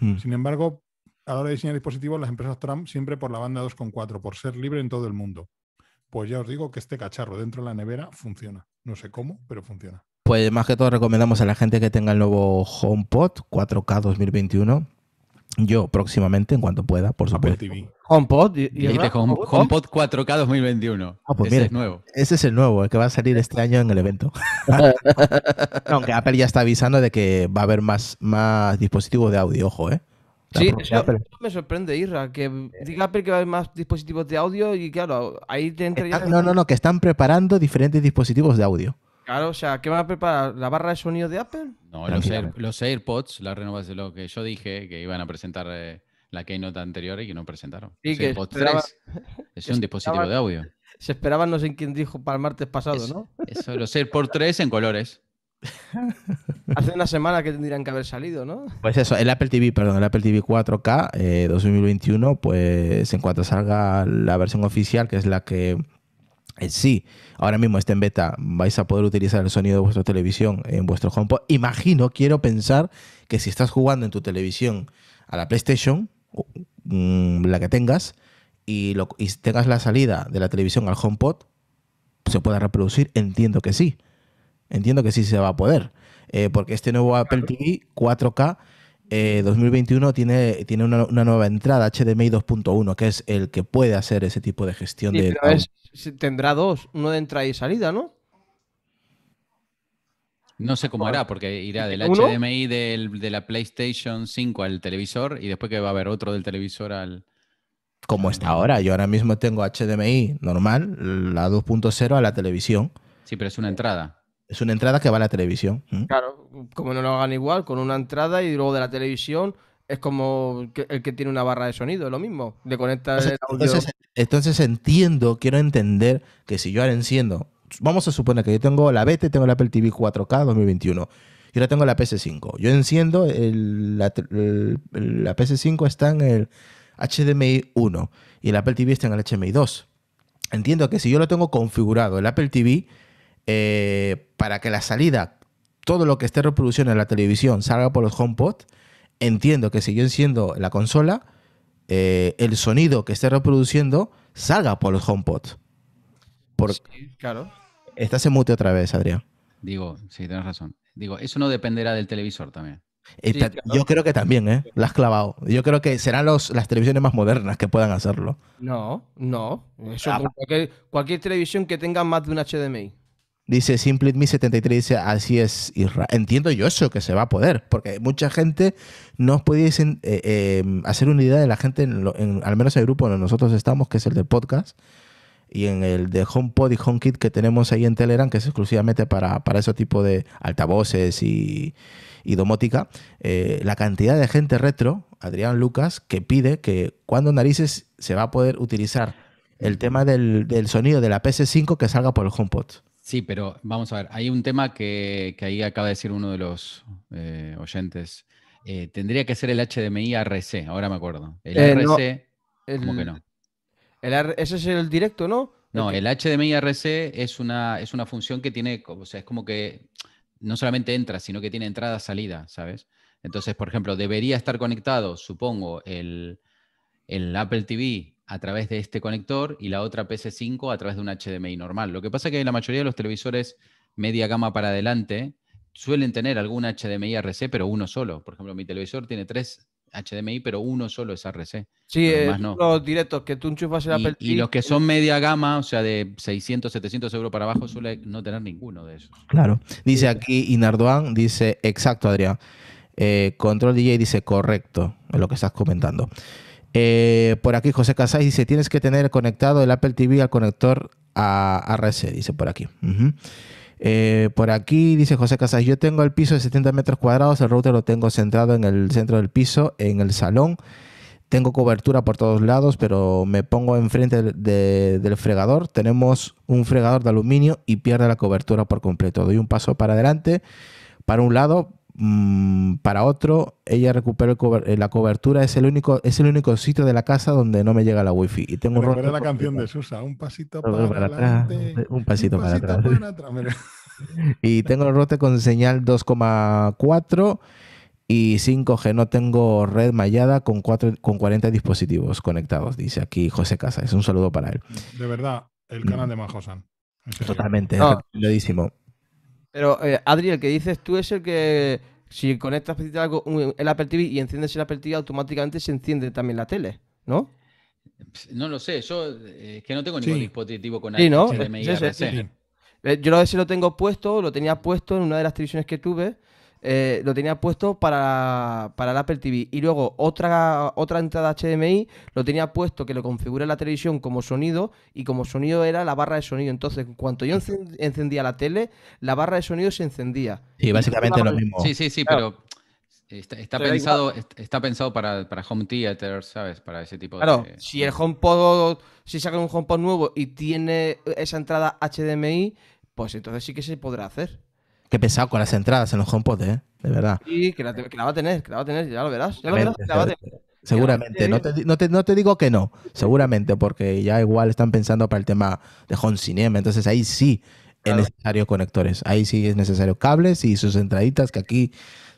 Speaker 5: Hmm. Sin embargo, a la hora de diseñar dispositivos, las empresas Trump siempre por la banda 2,4, por ser libre en todo el mundo. Pues ya os digo que este cacharro dentro de la nevera funciona. No sé cómo, pero funciona.
Speaker 3: Pues más que todo recomendamos a la gente que tenga el nuevo HomePod 4K 2021. Yo próximamente, en cuanto pueda, por supuesto.
Speaker 5: HomePod. ¿y,
Speaker 2: 4K 2021. Ah, pues ese es nuevo.
Speaker 3: Ese es el nuevo, el que va a salir este año en el evento. Aunque *laughs* Apple ya está avisando de que va a haber más, más dispositivos de audio, ojo, ¿eh? Sí, eso,
Speaker 4: me sorprende, Irra, que diga Apple que va a haber más dispositivos de audio y claro, ahí te entra No,
Speaker 3: no, no, que están preparando diferentes dispositivos de audio.
Speaker 4: Claro, o sea, ¿qué van a preparar? ¿La barra de sonido de Apple?
Speaker 2: No, los, AirPods, la renovación, de lo que yo dije, que iban a presentar eh, la Keynote anterior y que no presentaron. Sí, que *laughs* es un dispositivo de audio.
Speaker 4: Se esperaban, no sé quién dijo, para el martes pasado, ¿no?
Speaker 2: Eso, los AirPods 3 en colores. *laughs* Hace una semana que tendrían
Speaker 4: que haber salido, ¿no?
Speaker 3: Pues eso, el Apple TV, perdón, el Apple TV 4K 2021, pues en cuanto salga la versión oficial, que es la que en eh, sí, ahora mismo está en beta, vais a poder utilizar el sonido de vuestra televisión en vuestro HomePod. Imagino, quiero pensar que si estás jugando en tu televisión a la PlayStation, mm, la que tengas, y, lo, y tengas la salida de la televisión al HomePod, se pueda reproducir, entiendo que sí. Entiendo que sí se va a poder, eh, porque este nuevo Apple TV 4K 2021 tiene, tiene una, nueva entrada, HDMI 2.1, que es el que puede hacer ese tipo de gestión de...
Speaker 2: tendrá dos, uno de entrada y salida, ¿no? No sé cómo ah. hará, porque irá del HDMI de la PlayStation 5 al televisor y después que va a haber otro del televisor al...
Speaker 3: Como está ahora, yo ahora mismo tengo HDMI normal, la 2.0 a la televisión. Sí, pero es una entrada. Es una entrada que va a la televisión.
Speaker 4: Claro, como no lo hagan igual, con una entrada y luego de la televisión es como el que tiene una barra de sonido, es lo mismo. de conectar. entonces, el audio.
Speaker 3: Entonces, entiendo, quiero entender que si yo ahora enciendo, vamos a suponer que yo tengo la BT, tengo la Apple TV 4K 2021. y ahora tengo la PS5. Yo enciendo, la, PS5 está en el HDMI 1 y el Apple TV está en el HDMI 2. Entiendo que si yo lo tengo configurado, el Apple TV, eh, para que la salida, todo lo que esté reproduciendo en la televisión, salga por los HomePod, entiendo que si siendo enciendo la consola, eh, el sonido que esté reproduciendo salga por los HomePod. Por... Sí, claro. Estás en mute otra vez, Adrián.
Speaker 2: Digo, sí, tienes razón. Digo, eso no dependerá del televisor también.
Speaker 3: Eh, yo creo que también, ¿eh? Lo has clavado. Yo creo que serán los, las televisiones más modernas que puedan hacerlo.
Speaker 2: No,
Speaker 4: no. Ah. cualquier televisión que tenga más de un HDMI.
Speaker 3: Dice mi 73 dice, así es, Entiendo yo eso, que se va a poder, porque mucha gente no puede eh, eh, hacer una idea de la gente, en en, al menos el grupo donde nosotros estamos, que es el del podcast, y en el de HomePod y HomeKit que tenemos ahí en Telegram, que es exclusivamente para, para ese tipo de altavoces y, y domótica, eh, la cantidad de gente retro, Adrián Lucas, que pide que cuando narices se va a poder utilizar el tema del, del sonido de la PS5 que salga por el HomePod.
Speaker 2: Sí, pero vamos a ver, hay un tema que, ahí acaba de decir uno de los eh, oyentes. Eh, tendría que ser el HDMI RC, ahora me acuerdo. El eh, RC, como que no? ese es el directo, ¿no? No, el HDMI RC es una, es una función que tiene, o sea, es como que no solamente entra, sino que tiene entrada-salida, ¿sabes? Entonces, por ejemplo, debería estar conectado, supongo, el, el Apple TV a través de este conector y la otra PC5 a través de un HDMI normal. Lo que pasa es que la mayoría de los televisores media gama para adelante suelen tener algún HDMI RC, pero uno solo. Por ejemplo, mi televisor tiene tres HDMI, pero uno solo es RC. Sí, los eh, directos que tú enchufas Y, los que son media gama, o sea, de 600, 700 euros para abajo, suele no tener ninguno de esos.
Speaker 3: Claro. Dice aquí Inarduan dice, exacto, Adrián. Eh, control DJ dice, correcto, lo que estás comentando. Eh, por aquí José Casais dice, tienes que tener conectado el Apple TV al conector a ARC, dice por aquí. Eh, por aquí dice José Casas, yo tengo el piso de 70 metros cuadrados, el router lo tengo centrado en el centro del piso, en el salón. Tengo cobertura por todos lados, pero me pongo enfrente del fregador. Tenemos un fregador de aluminio y pierde la cobertura por completo. Doy un paso para adelante, para un lado, Mm, para otro, ella recupera eh, la cobertura. Es el, único, es el único sitio de la casa donde no me llega la wifi. Y tengo un la
Speaker 5: canción de Susa, un pasito para, Un pasito, para, atrás. *laughs*
Speaker 3: y tengo el rote con señal 2,4 y 5G. No tengo red mallada con, cuatro, con 40 dispositivos conectados, dice aquí José Es Un saludo para él.
Speaker 5: De verdad, el mm. canal de Majosan. Totalmente,
Speaker 3: hicimos ah.
Speaker 4: Pero, eh, Adri, el que dices tú es el que si conectas el Apple TV y enciendes el Apple TV, automáticamente se enciende también la tele, ¿no?
Speaker 2: No lo sé, es eh, que no tengo ningún dispositivo con sí, ¿no? HDMI.
Speaker 4: Eh, yo lo, lo tengo puesto, lo tenía puesto en una de las televisiones que tuve eh, lo tenía puesto para, para, el Apple TV. Y luego otra, otra entrada HDMI lo tenía puesto que lo configure la televisión como sonido y como sonido era la barra de sonido. Entonces, en cuanto yo encendía la tele, la barra de sonido se encendía.
Speaker 2: Sí, básicamente lo mismo. Sí, sí, sí, pero Está, pensado, está pensado para, para, home theater, ¿sabes? Para ese tipo de. Claro, si el
Speaker 4: HomePod, si sacan un HomePod nuevo y tiene esa entrada HDMI, pues entonces sí que se podrá hacer.
Speaker 3: Qué pesado con las entradas en los HomePod, ¿eh? De verdad.
Speaker 4: Sí, que la, va a tener, que la va a tener, ya lo verás. Seguramente, no
Speaker 3: te, no, te, digo que no, seguramente, porque ya igual están pensando para el tema de home cinema, entonces ahí sí es necesario conectores, ahí sí es necesario cables y sus entraditas que aquí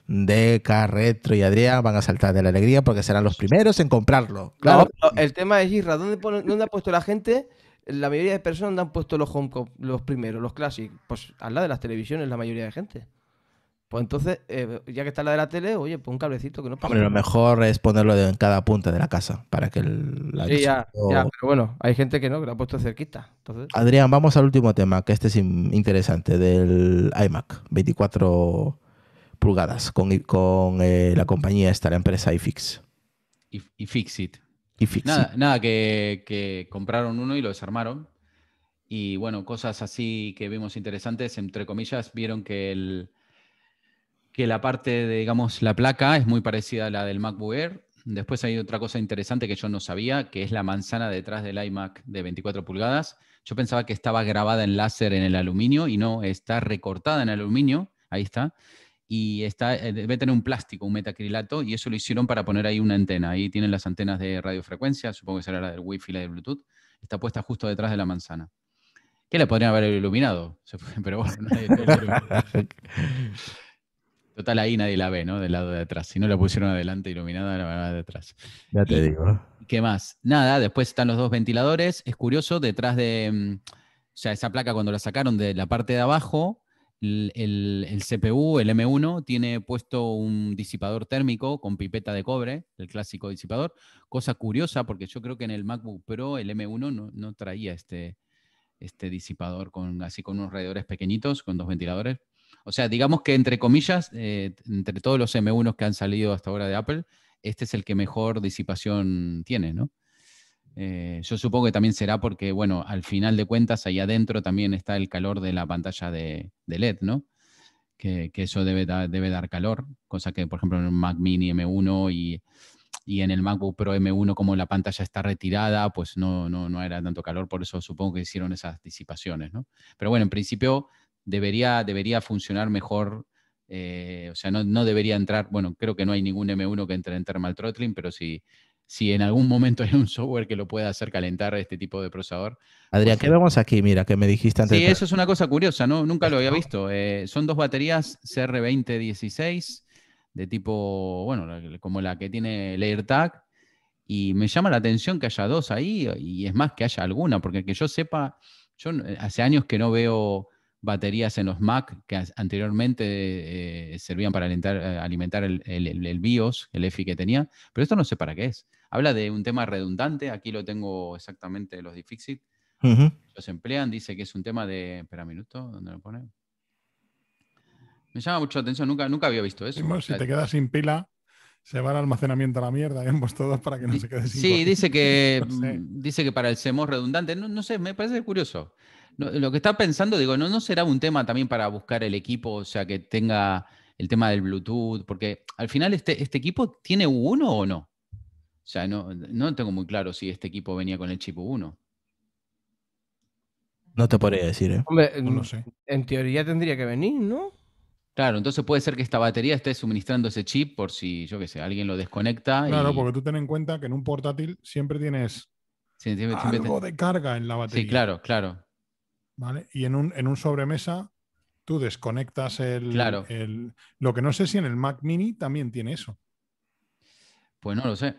Speaker 3: Deca, Retro y Adrián van a saltar de la alegría porque serán los primeros en comprarlo. Claro,
Speaker 4: el tema es Isra, ¿dónde, ¿dónde ha puesto la gente la mayoría de personas han puesto los Homecom, los primeros, los clásicos, pues al lado de las televisiones, la mayoría de gente. Pues entonces, eh, ya que está la de la tele, oye, pon pues un cablecito que no pasa. lo
Speaker 3: mejor es ponerlo en cada punta de la casa para que el, Sí, ya, ya,
Speaker 4: pero bueno, hay gente que no, que lo ha puesto cerquita. Adrián,
Speaker 3: vamos al último tema, que este es interesante, del iMac, 24 pulgadas, con, con eh, la compañía esta, la empresa iFix. If, ifixit.
Speaker 2: Nada, que, compraron uno y lo desarmaron. Y bueno, cosas así que vimos interesantes, entre comillas, vieron que, el, que la parte de, digamos, la placa es muy parecida a la del MacBook Air. Después hay otra cosa interesante que yo no sabía, que es la manzana detrás del iMac de 24 pulgadas. Yo pensaba que estaba grabada en láser en el aluminio y no, está recortada en aluminio, ahí está y está, eh, debe tener un plástico, un metacrilato, y eso lo hicieron para poner ahí una antena. Ahí tienen las antenas de radiofrecuencia, supongo que será la del Wi-Fi, la del Bluetooth. Está puesta justo detrás de la manzana. Que la podrían haber iluminado, *laughs* pero bueno, nadie Total, ahí nadie la ve, ¿no? Del lado de atrás. Si no la pusieron adelante iluminada, la van de
Speaker 3: Ya te digo.
Speaker 2: ¿Qué más? Nada, después están los dos ventiladores. Es curioso, detrás de. Mm, o sea, esa placa cuando la sacaron de la parte de abajo, el, CPU, el M1, tiene puesto un disipador térmico con pipeta de cobre, el clásico disipador. Cosa curiosa, porque yo creo que en el MacBook Pro el M1 no, traía este, este disipador con, así con unos radiadores pequeñitos, con dos ventiladores. O sea, digamos que entre comillas, eh, entre todos los M1 que han salido hasta ahora de Apple, este es el que mejor disipación tiene, ¿no? Eh, yo supongo que también será porque, bueno, al final de cuentas, ahí adentro también está el calor de la pantalla de, LED, ¿no? Que, eso debe, debe, dar calor, cosa que, por ejemplo, en un Mac Mini M1 y, y, en el MacBook Pro M1, como la pantalla está retirada, pues no, no, no era tanto calor, por eso supongo que hicieron esas disipaciones, ¿no? Pero bueno, en principio debería, debería funcionar mejor. Eh, o sea, no, no, debería entrar, bueno, creo que no hay ningún M1 que entre en thermal throttling, pero si si en algún momento hay un software que lo pueda hacer calentar este tipo de procesador.
Speaker 3: Adrián, ¿qué vemos aquí? Mira, que me dijiste antes. Sí, eso
Speaker 2: es una cosa curiosa, ¿no? Nunca lo había visto. Eh, son dos baterías CR2016 de tipo, bueno, como la que tiene AirTag, Y me llama la atención que haya dos ahí y es más que haya alguna, porque que yo sepa, yo hace años que no veo baterías en los Mac que anteriormente eh, servían para eh, alimentar el, el BIOS, el EFI que tenía, pero esto no sé para qué es. Habla de un tema redundante, aquí lo tengo exactamente los deficits.
Speaker 5: Los
Speaker 2: emplean, dice que es un tema de. Espera un minuto, ¿dónde lo pone? Me llama mucho la atención, nunca, nunca había visto eso. si te quedas
Speaker 5: sin pila, se va el almacenamiento a la mierda, y ¿eh? *laughs* todos para que no se quede sin pila. Sí, dice que, *laughs*
Speaker 2: mm, dice que para el SEMO redundante, no, sé, me parece curioso. lo que está pensando, digo, ¿no, ¿no será un tema también para buscar el equipo, o sea, que tenga el tema del Bluetooth? Porque al final este, este equipo tiene uno o no? O sea, no, tengo muy claro si este equipo venía con el chip 1.
Speaker 3: No te podría decir, ¿eh?
Speaker 2: Hombre, no sé. en teoría tendría que venir, ¿no? Claro, entonces puede ser que esta batería esté suministrando ese chip por si, yo qué sé, alguien lo desconecta. Claro, porque
Speaker 5: tú ten en cuenta que en un portátil siempre tienes sí, algo de carga en la batería. Sí, claro, claro. ¿Vale? Y en un, sobremesa tú desconectas el, claro. el... Lo que no sé si en el Mac Mini también tiene eso.
Speaker 2: Pues no lo sé.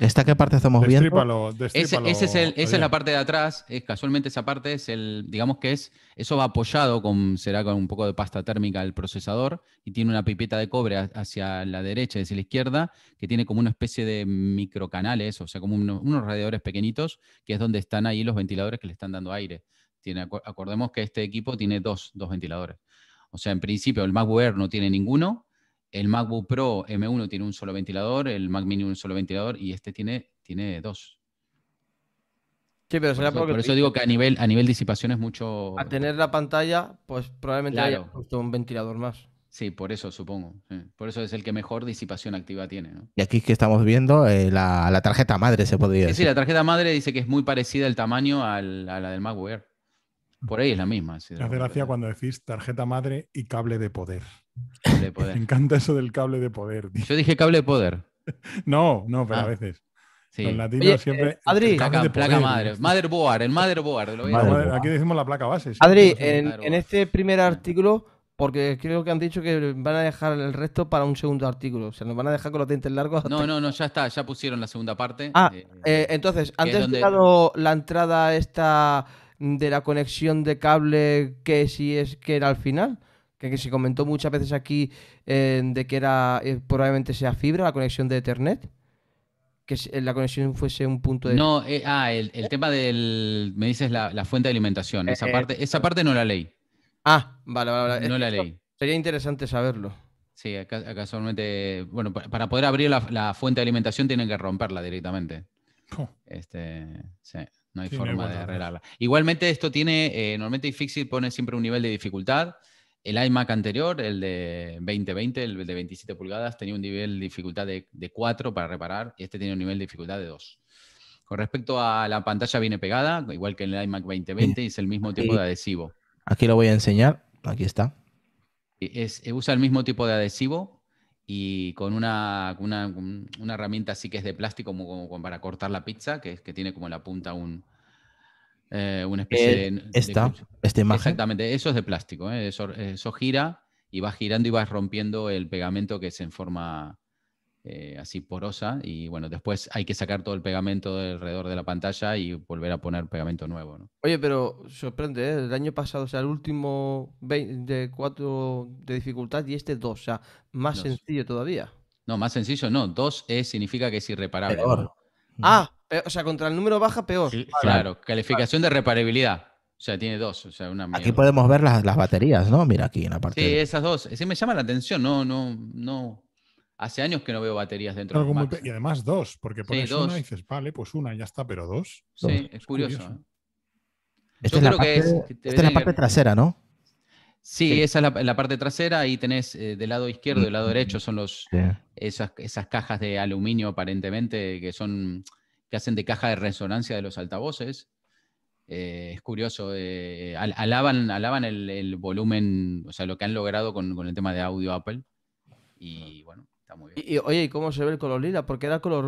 Speaker 3: ¿Esta qué parte estamos
Speaker 2: viendo? es esa es la parte de atrás. Es, casualmente esa parte es el, digamos que es, eso va apoyado con, será con un poco de pasta térmica el procesador y tiene una pipeta de cobre hacia la derecha y hacia la izquierda que tiene como una especie de microcanales, o sea, como unos, radiadores pequeñitos que es donde están ahí los ventiladores que le están dando aire. Tiene, acordemos que este equipo tiene dos, dos ventiladores. O sea, en principio el MacBook no tiene ninguno el MacBook Pro M1 tiene un solo ventilador, el Mac Mini un solo ventilador y este tiene, tiene dos. Sí, pero será por, eso, eso digo que a nivel, a nivel disipación es mucho. A tener la pantalla, pues probablemente haya un ventilador más. Sí, por eso supongo. Por eso es el que mejor disipación activa tiene.
Speaker 3: Y aquí que estamos viendo eh, la, tarjeta madre, se podría decir. Sí, la
Speaker 2: tarjeta madre dice que es muy parecida el tamaño a la del MacBook Air. Por ahí es la misma. Sí, hace gracia
Speaker 5: cuando decís tarjeta madre y cable de poder. *laughs* Me encanta eso del cable de poder,
Speaker 2: Yo dije cable de poder. *laughs*
Speaker 5: No, no, pero a ah, veces. Sí. siempre. Eh, Adri, placa, placa madre. *laughs*
Speaker 2: Motherboard, el
Speaker 5: motherboard. Aquí decimos la placa base. Adri, en,
Speaker 4: este primer artículo, porque creo que han dicho que van a dejar el resto para un segundo artículo. O sea, nos van a dejar con los dientes largos. No,
Speaker 2: no, no, ya está, ya pusieron la segunda parte. Ah, eh,
Speaker 4: eh, entonces, antes de la entrada esta de la conexión de cable, que si es que era al final que, se comentó muchas veces aquí eh, de que era eh, probablemente sea fibra la conexión de Ethernet. Que eh, la conexión fuese un punto de. No,
Speaker 2: ah, el, tema del. Me dices la, fuente de alimentación. Esa parte, esa parte no la leí. Ah, vale, vale, No la leí. Sería interesante saberlo. Sí, casualmente. Bueno, para poder abrir la, fuente de alimentación tienen que romperla directamente. Este, no hay forma de arreglarla. Igualmente, esto tiene. normalmente, Fixit pone siempre un nivel de dificultad. El iMac anterior, el de 2020, el de 27 pulgadas, tenía un nivel de dificultad de, 4 para reparar y este tiene un nivel de dificultad de 2. Con respecto a la pantalla viene pegada, igual que en el iMac 2020, es el mismo tipo de adhesivo.
Speaker 3: Aquí lo voy a enseñar, aquí está.
Speaker 2: E, e, usa el mismo tipo de adhesivo y con una, herramienta así que es de plástico como, para cortar la pizza, que, tiene como la punta un, eh, una eh, especie de, esta, esta, imagen. Exactamente, eso es de plástico. ¿eh? Eso, gira y va girando y vas rompiendo el pegamento que es en forma así porosa. Y bueno, después hay que sacar todo el pegamento alrededor de la pantalla y volver a poner pegamento nuevo.
Speaker 4: Oye, pero sorprende, el año pasado, o sea, el último de 4 de dificultad y este 2, o sea, más sencillo todavía.
Speaker 2: No, más sencillo no. 2 significa que es irreparable. Ah, eh, o sea, contra el número baja, peor. Claro, calificación de reparabilidad. O sea, tiene dos. aquí
Speaker 3: podemos ver las, baterías, ¿no? Mira aquí
Speaker 5: en la parte. Sí,
Speaker 2: esas dos. Ese me llama la atención. No, no, no. Hace años que no veo
Speaker 5: baterías dentro Y además dos, porque pones una y dices, vale, pues una, ya está, pero dos. Sí, Es, curioso. ¿eh?
Speaker 2: es
Speaker 3: la parte, trasera, ¿no?
Speaker 2: Sí, esa es la, parte trasera. Ahí tenés eh, del lado izquierdo y del lado derecho son los, esas, esas, cajas de aluminio aparentemente que son que hacen de caja de resonancia de los altavoces. Eh, es curioso, eh, alaban, alaban el, volumen, o sea, lo que han logrado con, el tema de audio Apple. Y bueno, está muy bien. Y, oye, ¿y
Speaker 4: cómo se ve el color lila? Porque era color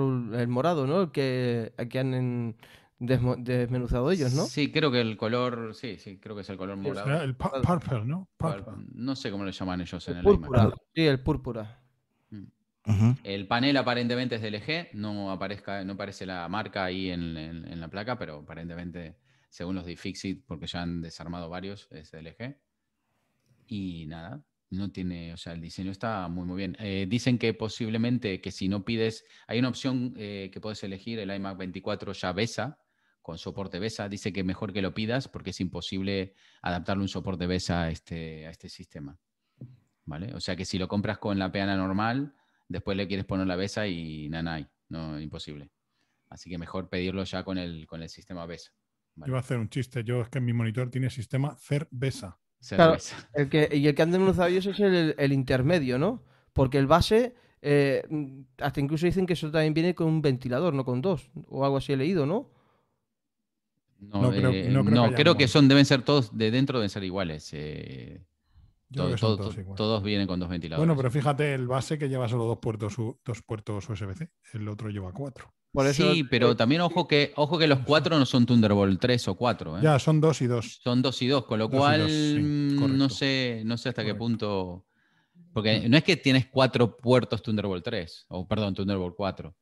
Speaker 4: morado, ¿no? El que, aquí han en, desmenuzado ellos, ¿no? Sí,
Speaker 2: creo que el color, sí, sí, creo que es el color morado. El purple, ¿no? No sé cómo lo llaman ellos en el Imac.
Speaker 4: Sí, el púrpura.
Speaker 2: Mm. El panel aparentemente es de LG, no, aparezca, no aparece la marca ahí en, la placa, pero aparentemente, según los de Fixit, porque ya han desarmado varios, es de LG. Y nada, no tiene, o sea, el diseño está muy, muy bien. Eh, dicen que posiblemente que si no pides, hay una opción eh, que puedes elegir, el iMac 24 ya besa, con soporte BESA. Dice que mejor que lo pidas porque es imposible adaptarle un soporte BESA a este, a este sistema. ¿Vale? O sea que si lo compras con la peana normal, después le quieres poner la BESA y nanay, no, imposible. Así que mejor pedirlo ya con el, con el sistema
Speaker 5: BESA. ¿vale? Yo voy a hacer un chiste, yo es que mi monitor tiene sistema CER-BESA. el
Speaker 4: que, y el que han denunciado ellos es el, el intermedio, ¿no? Porque el base, eh, hasta incluso dicen que eso también viene con un ventilador, no con dos, o algo así he leído, ¿no?
Speaker 2: Eh, no, creo, no, creo, que son, deben ser todos, de dentro deben ser iguales. todos, vienen con dos ventiladores. Bueno, pero
Speaker 5: fíjate, el base que lleva solo dos puertos, dos puertos USB-C, el otro lleva cuatro. sí, pero
Speaker 2: también ojo que, ojo que los cuatro no son Thunderbolt 3 o 4. ¿eh? Ya, son dos y dos. Son dos y dos, con lo cual
Speaker 5: no, sé,
Speaker 2: no sé hasta qué punto. Porque mm. no es que tienes cuatro puertos Thunderbolt 3, o perdón, Thunderbolt 4.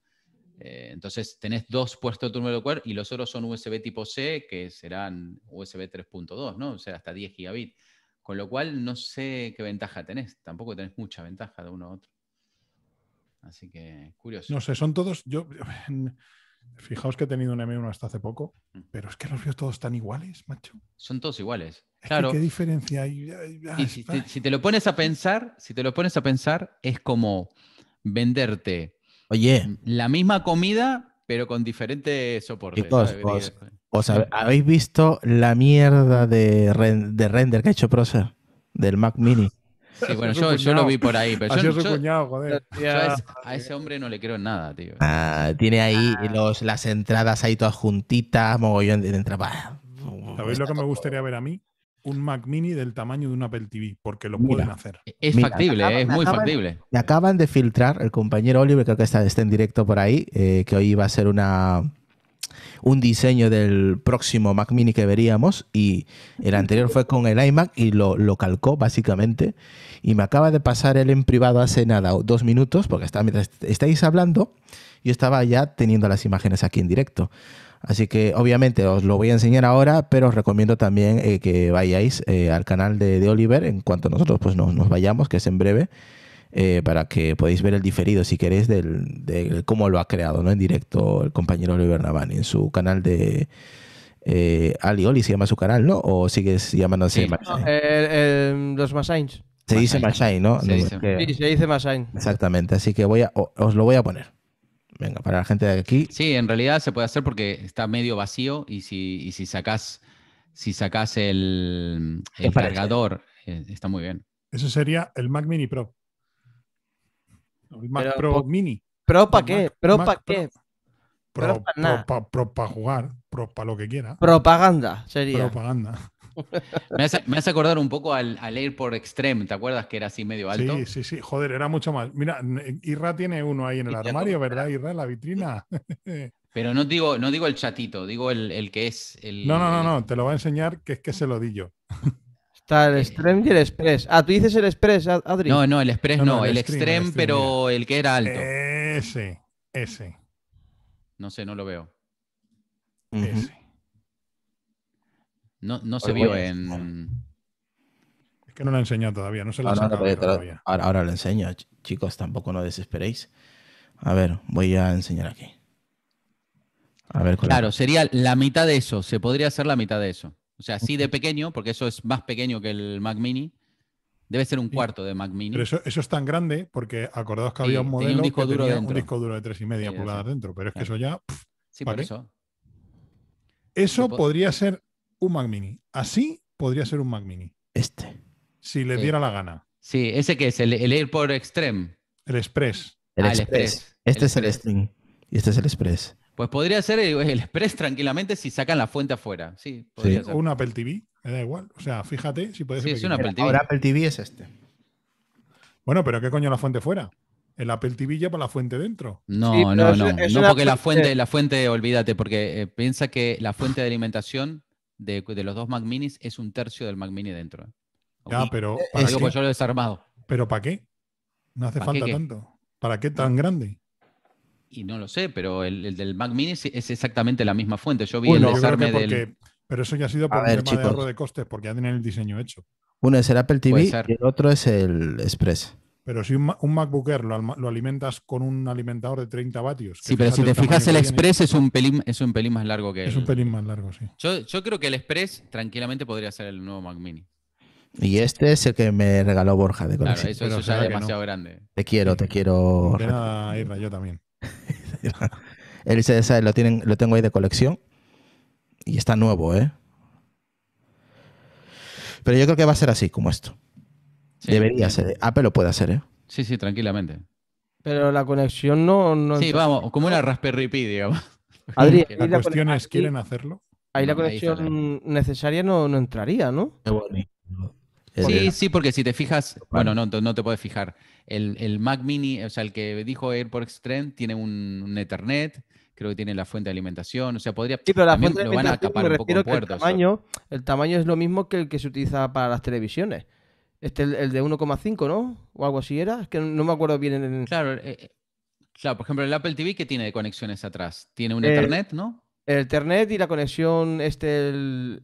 Speaker 2: Eh, entonces tenés dos puestos de número y los otros son USB tipo C, que serán USB 3.2, ¿no? O sea, hasta 10 gigabit. Con lo cual no sé qué ventaja tenés, tampoco tenés mucha ventaja de uno a otro. Así que
Speaker 5: curioso. No sé, son todos. Yo *laughs* fijaos que he tenido un M1 hasta hace poco, mm. pero es que los veo todos están iguales, macho.
Speaker 2: Son todos iguales. claro. ¿Qué diferencia hay? si, te, lo pones a pensar, si te lo pones a pensar, es como venderte Oye. La misma comida, pero con diferentes soportes.
Speaker 3: habéis visto la mierda de, render que ha hecho Prosa? del Mac Mini.
Speaker 2: Sí, bueno, yo, lo vi por ahí, pero yo, a, ese, hombre
Speaker 5: no le creo nada, tío.
Speaker 3: Ah, tiene ahí ah. las entradas ahí todas juntitas, mogollón de entrada.
Speaker 5: ¿Sabéis lo que me gustaría ver a mí? un Mac Mini del tamaño de una Apple TV, porque lo pueden hacer. E-, es factible, eh, es muy factible.
Speaker 3: Me acaban de filtrar el compañero Oliver, creo que está, está en directo por ahí, eh, que hoy va a ser una un diseño del próximo Mac Mini que veríamos y el *laughs* anterior fue con el iMac y lo, lo, calcó básicamente y me acaba de pasar él en privado hace nada dos minutos porque está, mientras estáis hablando yo estaba ya teniendo las imágenes aquí en directo Así que obviamente os lo voy a enseñar ahora, pero os recomiendo también eh, que vayáis eh, al canal de, de, Oliver en cuanto nosotros pues, nos, vayamos, que es en breve, eh, para que podáis ver el diferido, si queréis, del, de cómo lo ha creado ¿no? en directo el compañero Oliver Navani en su canal de... Ali Oli se llama su canal, ¿no? ¿O sigues llamándose
Speaker 4: no, los
Speaker 2: Masains.
Speaker 3: Se dice Masain, ¿no? Sí, se dice Exactamente, así que voy os lo voy a poner. Venga, para la gente de aquí.
Speaker 2: Sí, en realidad se puede hacer porque está medio vacío y si, y si sacas si el, cargador, eh, está muy bien.
Speaker 5: Eso sería el Mac Mini Pro. Mac Pro Mini. ¿Pro para qué? ¿Pro para qué? Pro, para jugar, pro para lo que quiera. Propaganda sería. Propaganda
Speaker 2: me, hace, acordar un poco al, leer por Extreme, ¿te acuerdas que era así medio alto? Sí,
Speaker 5: sí, sí, joder, era mucho más. Mira, Irra tiene uno ahí en el armario, ¿verdad, Irra? En la vitrina.
Speaker 1: *laughs*
Speaker 2: Pero no digo, no digo el chatito, digo el, que es el... No, no, no, no,
Speaker 5: te lo voy a enseñar que es que se lo di yo. Está el eh, Extreme y el Express.
Speaker 4: Ah, tú dices el Express, Adri. No, no, el Express no, el, Extreme, pero el que era alto.
Speaker 2: Ese, ese. No sé, no lo veo.
Speaker 1: Ese.
Speaker 5: No, se vio en. Es que no la he enseñado todavía, no se la ahora, ahora, todavía.
Speaker 3: Ahora, enseño, chicos, tampoco no desesperéis. A ver, voy a enseñar aquí.
Speaker 5: claro, sería
Speaker 3: la mitad de eso,
Speaker 2: se podría hacer la mitad de eso. O sea, así de pequeño, porque eso es más pequeño que el Mac Mini.
Speaker 5: Debe ser un cuarto de Mac Mini. Pero eso, es tan grande porque acordaos que había un modelo un disco, duro tenía un disco duro de 3,5 media pulgadas dentro, pero es que eso ya... sí, por eso. Eso podría ser un Mac Mini. Así podría ser un Mac Mini. Este. Si le diera la
Speaker 2: gana. Sí, ese que es el, el Airport Extreme. El Express. El, ah, Express.
Speaker 3: Este es el String. Y este es el Express.
Speaker 2: Pues podría ser el, Express tranquilamente si sacan la
Speaker 5: fuente afuera.
Speaker 3: Sí, podría Ser.
Speaker 5: un Apple TV, me da igual. O sea, fíjate si puede ser. un Apple TV. Ahora Apple TV es este. Bueno, pero ¿qué coño la fuente fuera? El Apple TV ya para la fuente dentro.
Speaker 2: No, no, no. no porque la fuente, la fuente, olvídate, porque eh, piensa que la fuente de alimentación de, los dos Mac Minis es un tercio del Mac Mini dentro. ¿eh? Ya, pero. Eh, ¿para eh, pues
Speaker 5: yo lo he desarmado. ¿Pero para qué? No hace falta tanto. ¿Para qué tan grande?
Speaker 2: Y no lo sé, pero el, del Mac Mini es exactamente la misma fuente. Yo vi el desarme
Speaker 5: Pero eso ya ha sido por un tema de ahorro de costes, porque ya tienen el diseño hecho. Uno es el Apple TV y
Speaker 3: el otro es el Express.
Speaker 5: Pero si un, MacBooker MacBook Air lo, alimentas con un alimentador de 30 vatios. Sí, pero si te fijas, el Express
Speaker 3: es un,
Speaker 2: pelín, es un pelín más largo que Es un pelín más largo, sí. Yo, creo que el Express tranquilamente podría ser el nuevo Mac Mini.
Speaker 3: Y este es el que me regaló Borja de colección. Claro, eso, es demasiado grande. Te quiero, te quiero. De
Speaker 5: nada, yo también.
Speaker 3: el *laughs* CSA lo, tienen, lo tengo ahí de colección. Y está nuevo, ¿eh? Pero yo creo que va a ser así, como esto. Debería ser. ¿eh? Apple lo puede hacer, ¿eh?
Speaker 2: Sí, sí, tranquilamente. Pero la conexión no. no sí, vamos, como una Raspberry Pi, digamos. *laughs* Adri, la, cuestión es: ¿quieren hacerlo?
Speaker 4: Ahí la conexión necesaria no, entraría, ¿no?
Speaker 2: Sí, sí, porque si te fijas, bueno, no, te puedes fijar. El, Mac Mini, o sea, el que dijo AirPort Extreme, tiene un, Ethernet, creo que tiene la fuente de alimentación, o sea, podría... Sí, pero la fuente de alimentación, tamaño,
Speaker 4: el tamaño es lo mismo que el que se utiliza para las televisiones. Este, el, el de 1,5, ¿no? O algo así era. Es que no me acuerdo bien. En... Claro,
Speaker 2: eh, eh, claro, por ejemplo, el Apple TV, ¿qué tiene de conexiones atrás? Tiene un eh, Ethernet,
Speaker 4: ¿no? El Ethernet y la conexión, este,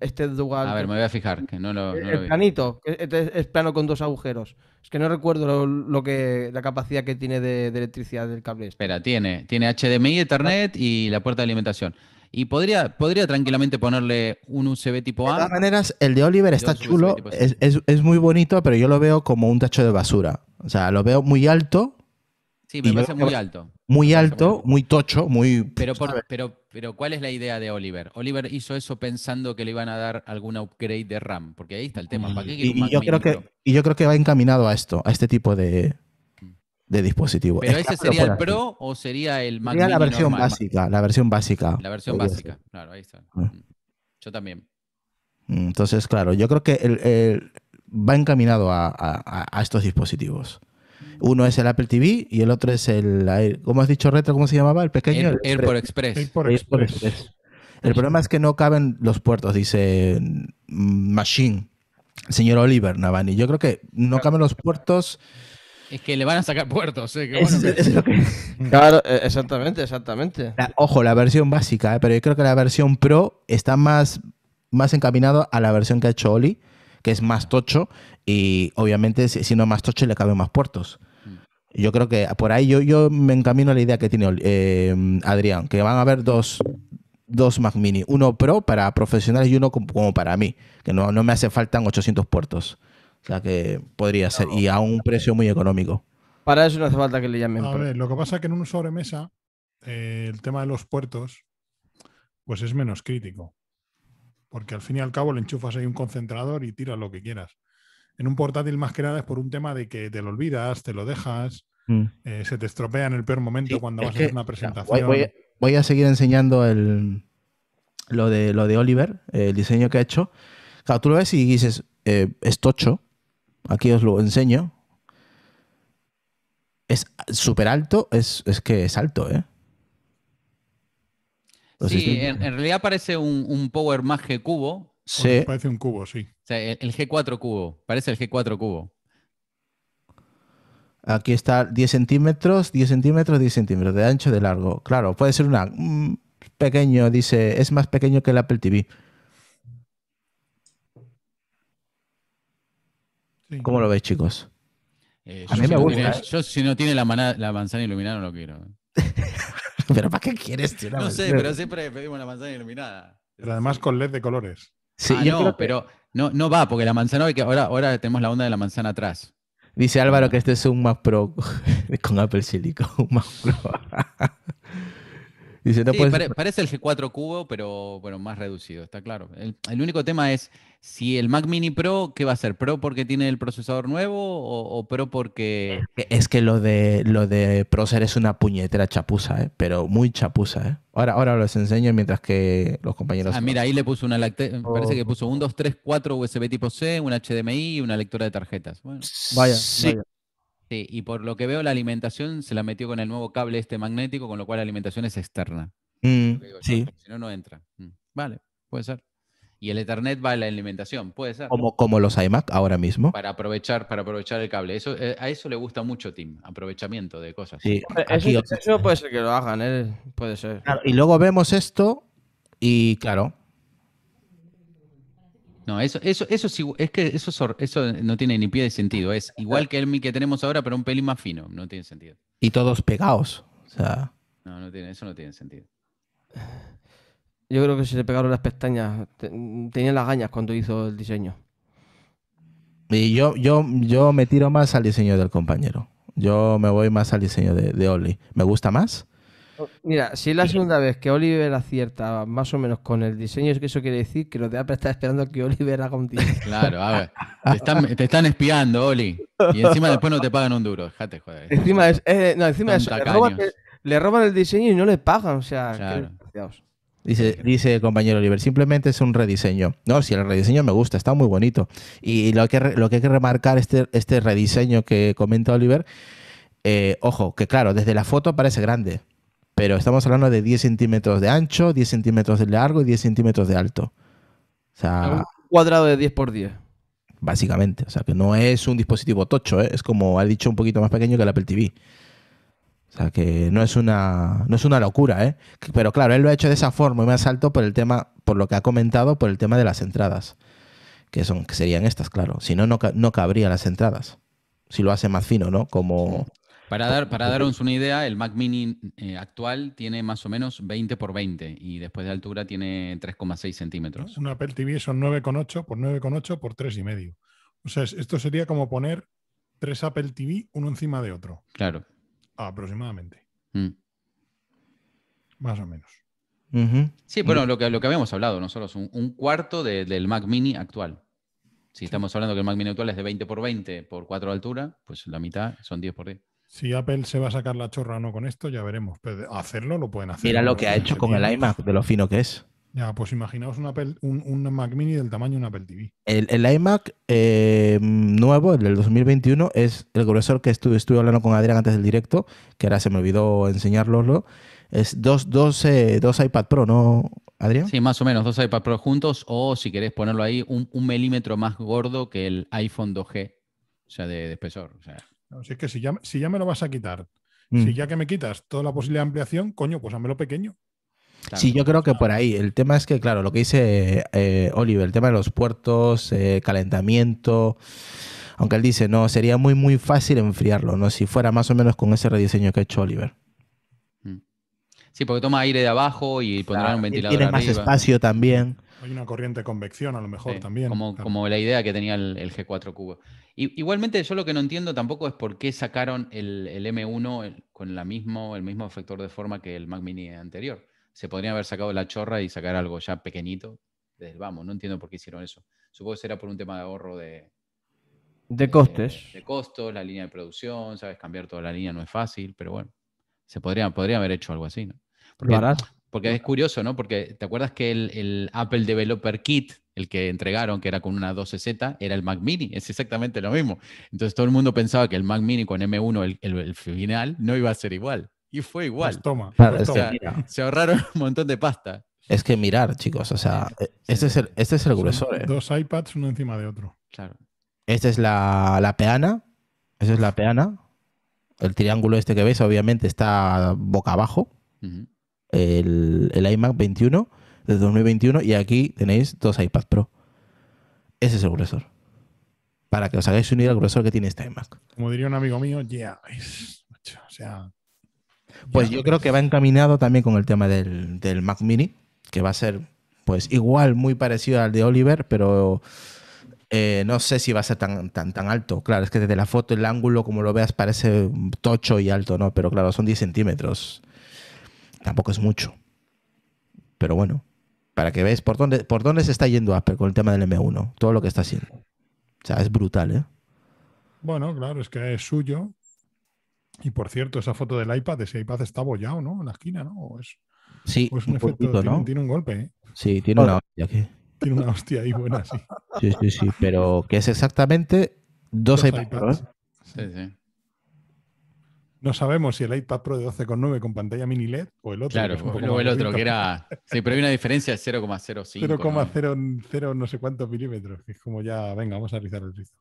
Speaker 4: este dual. A ver, me voy
Speaker 2: a fijar, que no lo. No
Speaker 4: planito, este es plano con dos agujeros. Es que no recuerdo lo, que la capacidad que tiene de, de, electricidad del cable. Este.
Speaker 2: Espera, tiene, tiene HDMI, Ethernet y la puerta de alimentación. Y podría, podría tranquilamente ponerle un USB tipo A. De
Speaker 3: todas maneras, el de Oliver está chulo, es, muy bonito, pero yo lo veo como un tacho de basura. O sea, lo veo muy alto.
Speaker 2: Sí, me parece muy alto.
Speaker 3: Muy alto, muy tocho, muy...
Speaker 2: Pero, pero, ¿cuál es la idea de Oliver? Oliver hizo eso pensando que le iban a dar algún upgrade de RAM, porque ahí está el tema. Mm. yo creo que,
Speaker 3: y yo creo que va encaminado a esto, a este tipo de, de dispositivo. ¿Pero ese sería el Pro
Speaker 2: o sería el Mac sería la versión básica, la versión básica. La versión básica, claro, ahí está. Ah. Mm. Yo también.
Speaker 3: Mm, entonces, claro, yo creo que el, va encaminado a, estos dispositivos. Uno es el Apple TV y el otro es el, ¿cómo has dicho retro? ¿Cómo se llamaba? El pequeño. El, Express. Express. Express. El problema es que no caben los puertos, dice mm, Machine, señor Oliver Navani. Yo creo que no caben los puertos
Speaker 2: es que le van a sacar puertos.
Speaker 3: Claro,
Speaker 4: exactamente, exactamente.
Speaker 3: ojo, la versión básica, eh, pero yo creo que la versión pro está más, más encaminado a la versión que ha hecho Oli, que es más tocho, y obviamente si no más tocho le caben más puertos. Mm. Yo creo que por ahí yo, yo me encamino a la idea que tiene eh, Adrián, que van a haber dos, dos Mac Mini, uno Pro para profesionales y uno como, para mí, que no, no me hace faltan 800 puertos. O sea que podría ser, y a un precio muy económico.
Speaker 5: Para eso no hace falta que le llamen. A ver, lo que pasa es que en un sobremesa eh, el tema de los puertos pues es menos crítico. Porque al fin y al cabo le enchufas ahí un concentrador y tiras lo que quieras. En un portátil más que nada es por un tema de que te lo olvidas, te lo dejas, mm. eh, se te estropea en el peor momento cuando vas a hacer una presentación.
Speaker 3: Voy, a seguir enseñando lo, de, lo de Oliver, eh, el diseño que ha hecho. Claro, tú lo ves y dices, eh, es tocho, Aquí os lo enseño. Es súper alto, es, que es alto, ¿eh? sí,
Speaker 2: en, realidad parece un, Power más G cubo.
Speaker 3: Sí. Pues parece un cubo, sí.
Speaker 2: el, G4 cubo, parece el G4 cubo.
Speaker 3: Aquí está 10 centímetros, 10 centímetros, 10 centímetros de ancho, de largo. Claro, puede ser una... pequeño, dice, es más pequeño que el Apple TV. ¿Cómo lo ves, chicos? Eh, a mí me gusta.
Speaker 2: yo, si no tiene la, manzana iluminada, no lo quiero. *laughs* ¿Pero
Speaker 5: para qué quieres, tío? No sé, pero
Speaker 2: siempre pedimos la manzana iluminada.
Speaker 5: además con LED de colores.
Speaker 2: Sí, ah, no, pero no, no va, porque la manzana hoy ahora, tenemos la onda de la manzana
Speaker 3: atrás. Dice Álvaro que este es un más Pro *laughs* con Apple Silicon. Un Pro parece
Speaker 2: el G4 Cubo, pero bueno, más reducido, está claro. El, único tema es si el Mac Mini Pro, ¿qué va a ser? ¿Pro porque tiene el procesador nuevo o, Pro porque...?
Speaker 3: Es que, lo, de, lo de Procer es una puñetera chapuza, ¿eh? pero muy chapuza. ¿eh? Ahora, ahora los enseño mientras que los compañeros... Ah,
Speaker 2: mira, ahí le puso una... Oh. Parece que puso un 2, 3, 4 USB tipo C, un HDMI y una lectura de tarjetas. Vaya, sí. vaya. Sí, y por lo que veo, la alimentación se la metió con el nuevo cable este magnético, con lo cual la alimentación es externa. Mm. sí. si no, no entra. Mm. vale, puede ser. Y el Ethernet va a la alimentación, puede ser. Como,
Speaker 3: como los iMac ahora mismo. Para
Speaker 2: aprovechar, para aprovechar el cable. Eso, eh, a eso le gusta mucho, Tim. Aprovechamiento de cosas. Sí, eso, puede ser que lo hagan, ¿eh? puede ser. y
Speaker 3: luego vemos esto y claro,
Speaker 2: no, eso, eso, eso sí, es que eso, eso no tiene ni pie de sentido. Es igual que el que tenemos ahora, pero un pelín más fino. No tiene sentido.
Speaker 3: Y todos pegados. O
Speaker 4: sea.
Speaker 2: No, no tiene, eso no tiene sentido.
Speaker 4: Yo creo que se le pegaron las pestañas. Tenía las gañas cuando hizo el diseño.
Speaker 3: Y yo, yo, yo me tiro más al diseño del compañero. Yo me voy más al diseño de Oli. Me gusta más,
Speaker 4: Mira, si es la segunda vez que Oliver acierta más o menos con el diseño, es que eso quiere decir que los de Apple están esperando a que Oliver haga un diseño.
Speaker 2: Claro, a ver. Te están, espiando, Oli. Y encima después no te pagan un duro. Encima
Speaker 4: es, eh, le, roban el, diseño y no le pagan. O sea,
Speaker 3: Dice, el compañero Oliver, simplemente es un rediseño. No, si el rediseño me gusta, está muy bonito. Y lo que, lo que hay que remarcar, este, este rediseño que comenta Oliver, eh, ojo, que claro, desde la foto parece grande, pero estamos hablando de 10 centímetros de ancho, 10 centímetros de largo y 10 centímetros de alto. O sea, un
Speaker 4: cuadrado de 10 por 10.
Speaker 3: Básicamente. O sea, que no es un dispositivo tocho, ¿eh? es como ha dicho, un poquito más pequeño que el Apple TV. O sea, que no es una, no es una locura, ¿eh? Pero claro, él lo ha hecho de esa forma y me asalto por el tema, por lo que ha comentado, por el tema de las entradas. Que, son, que serían estas, claro. Si no, no, cabrían las entradas. Si lo hace más fino, ¿no? Como,
Speaker 2: para, dar, para daros una idea, el Mac Mini eh, actual tiene más o menos 20 por 20 y después de altura tiene 3,6 centímetros.
Speaker 5: Un Apple TV son 9,8 por 9,8 por 3,5. O sea, esto sería como poner tres Apple TV uno encima de otro. Claro. Aproximadamente. Mm. Más o menos. Sí, bueno,
Speaker 2: lo que, lo que habíamos hablado nosotros, un, cuarto del Mac Mini actual. Si estamos hablando que el Mac Mini actual es de 20 por 20 por 4 de altura, pues la mitad son 10 por 10.
Speaker 5: Si Apple se va a sacar la chorra o no con esto, ya veremos. Pero hacerlo lo pueden hacer. Mira lo que ha
Speaker 2: hecho
Speaker 3: con el iMac, de lo fino que es.
Speaker 5: Ya, pues imaginaos un, Apple, un, Mac mini del tamaño de un Apple TV.
Speaker 3: El, iMac eh, nuevo, el del 2021, es el grosor que estuve, estuve hablando con Adrián antes del directo, que ahora se me olvidó lo Es dos, eh, dos, iPad Pro, ¿no, Adrián?
Speaker 2: Sí, más o menos, dos iPad Pro juntos, o si querés ponerlo ahí, un, milímetro más gordo que el iPhone 2G, o
Speaker 5: sea, de, de espesor. O sea. No, si es que si ya, si ya me lo vas a quitar, si mm. ya que me quitas toda la posibilidad de ampliación, coño, pues lo pequeño. si Sí, yo
Speaker 3: creo que por ahí. El tema es que, claro, lo que dice eh, Oliver, el tema de los puertos, eh, calentamiento, aunque él dice, no, sería muy, muy fácil enfriarlo, ¿no? Si fuera más o menos con ese rediseño que ha hecho Oliver.
Speaker 2: Mm. Sí, porque toma aire de abajo y pondrá un ventilador. Tiene más espacio también. Hay una corriente de convección a lo mejor también. Como, la idea que tenía el, G4 Cubo. igualmente, yo lo que no entiendo tampoco es por qué sacaron el, M1 con la mismo, el mismo factor de forma que el Mac Mini anterior. Se podría haber sacado la chorra y sacar algo ya pequeñito desde vamos. No entiendo por qué hicieron eso. Supongo que será por un tema de ahorro de... De eh, costes. De, costos, la línea de producción, ¿sabes? Cambiar toda la línea no es fácil, pero bueno, se podría, podría haber hecho algo así, ¿no? Porque es curioso, ¿no? Porque te acuerdas que el, Apple Developer Kit, el que entregaron, que era con una 12Z, era el Mac Mini, es exactamente lo mismo. Entonces todo el mundo pensaba que el Mac Mini con M1, el, final, no iba a ser igual. Y fue pues igual. toma, pues se ahorraron *laughs* un montón de pasta.
Speaker 3: Es que mirar, chicos, o sea, e, este es el, este es el ¿eh?
Speaker 5: Dos iPads uno encima de otro. Claro.
Speaker 3: Esta es la, peana. Esa es la peana. El triángulo este que veis, obviamente, está boca abajo el, iMac 21 de 2021 y aquí tenéis dos iPad Pro. Ese es el grosor Para que os hagáis unir al grosor que tiene este iMac.
Speaker 5: Como diría un amigo mío, yeah. O sea,
Speaker 3: pues yo creo que va encaminado también con el tema del, Mac Mini, que va a ser pues igual muy parecido al de Oliver, pero eh, no sé si va a ser tan, tan, tan alto. Claro, es que desde la foto el ángulo, como lo veas, parece tocho y alto, ¿no? Pero claro, son 10 centímetros tampoco es mucho. Pero bueno, para que veáis por dónde, por dónde se está yendo Apple con el tema del M1, todo lo que está haciendo. O sea, es brutal, ¿eh?
Speaker 5: Bueno, claro, es que es suyo. Y por cierto, esa foto del iPad, ese iPad está bollado, ¿no? En la esquina, ¿no? es, sí, un, efecto, tiene, un golpe, ¿eh? Sí, tiene una hostia aquí. Tiene una hostia ahí buena, sí.
Speaker 3: Sí, sí, sí, pero que es exactamente dos, iPads.
Speaker 5: Sí, sí. No sabemos si el iPad Pro de 12,9 con pantalla mini LED o el otro. Claro, o el otro, que era. Sí, pero hay una diferencia de 0,05. 0,00 ¿no? sé cuántos milímetros, es como ya, venga, vamos a rizar el rizo.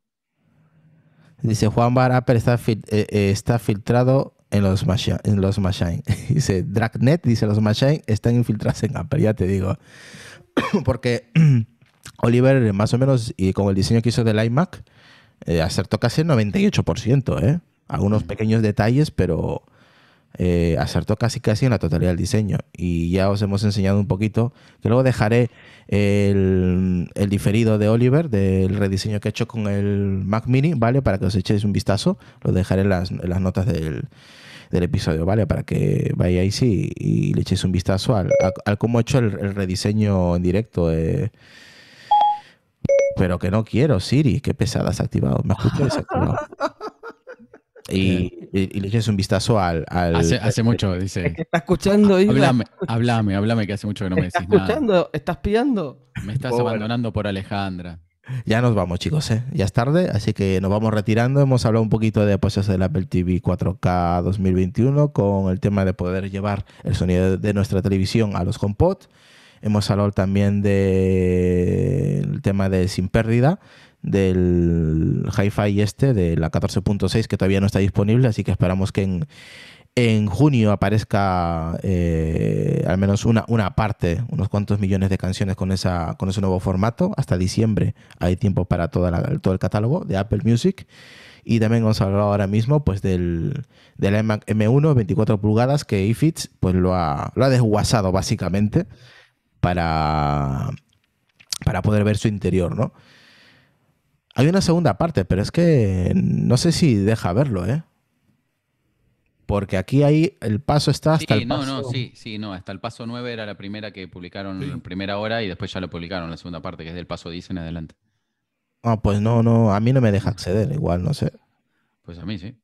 Speaker 3: Dice Juan Bar, eh, eh, está, filtrado en los, machine, en los *laughs* dice Dragnet, dice los machine están infiltrados en Apple, ya te digo. *coughs* Porque *clears throat* Oliver, más o menos, y con el diseño que hizo del iMac, eh, acertó casi el 98%, ¿eh? Algunos pequeños detalles, pero eh, acertó casi casi en la totalidad del diseño. Y ya os hemos enseñado un poquito, que luego dejaré el, diferido de Oliver, del rediseño que he hecho con el Mac Mini, ¿vale? Para que os echéis un vistazo. Lo dejaré en las, notas del, episodio, ¿vale? Para que vayáis y, le echéis un vistazo al, al, cómo he hecho el, rediseño en directo. Eh. Pero que no quiero, Siri. Qué pesada has activado. Me escuchas, desactivado. *laughs* y, le un vistazo al... hace, este,
Speaker 2: mucho, dice. ¿Estás está
Speaker 3: escuchando, Hablame, hablame, que hace mucho que no me decís nada. ¿Estás
Speaker 2: escuchando? ¿Estás pillando? Me estás abandonando por Alejandra.
Speaker 3: Ya nos vamos, chicos, ¿eh? Ya es tarde, así que nos vamos retirando. Hemos hablado un poquito de apoyos pues, del Apple TV 4K 2021 con el tema de poder llevar el sonido de nuestra televisión a los HomePod. Hemos hablado también del tema de sin pérdida del hi-fi este, de la 14.6, que todavía no está disponible, así que esperamos que en, junio aparezca eh, al menos una, una parte, unos cuantos millones de canciones con, esa, con ese nuevo formato. Hasta diciembre hay tiempo para toda todo el catálogo de Apple Music. Y también hemos hablado ahora mismo pues, del, del M1 24 pulgadas que iFits pues, lo, ha, lo ha desguazado básicamente para, para poder ver su interior, ¿no? Hay una segunda parte, pero es que no sé si deja verlo, ¿eh? Porque aquí hay el paso está hasta el paso... No, no,
Speaker 2: sí, sí, no. Hasta el paso 9 era la primera que publicaron en primera hora y después ya lo publicaron la segunda parte, que es del paso 10 en adelante.
Speaker 3: Ah, pues no, no. A mí no me deja acceder, igual, no sé. Pues a mí sí.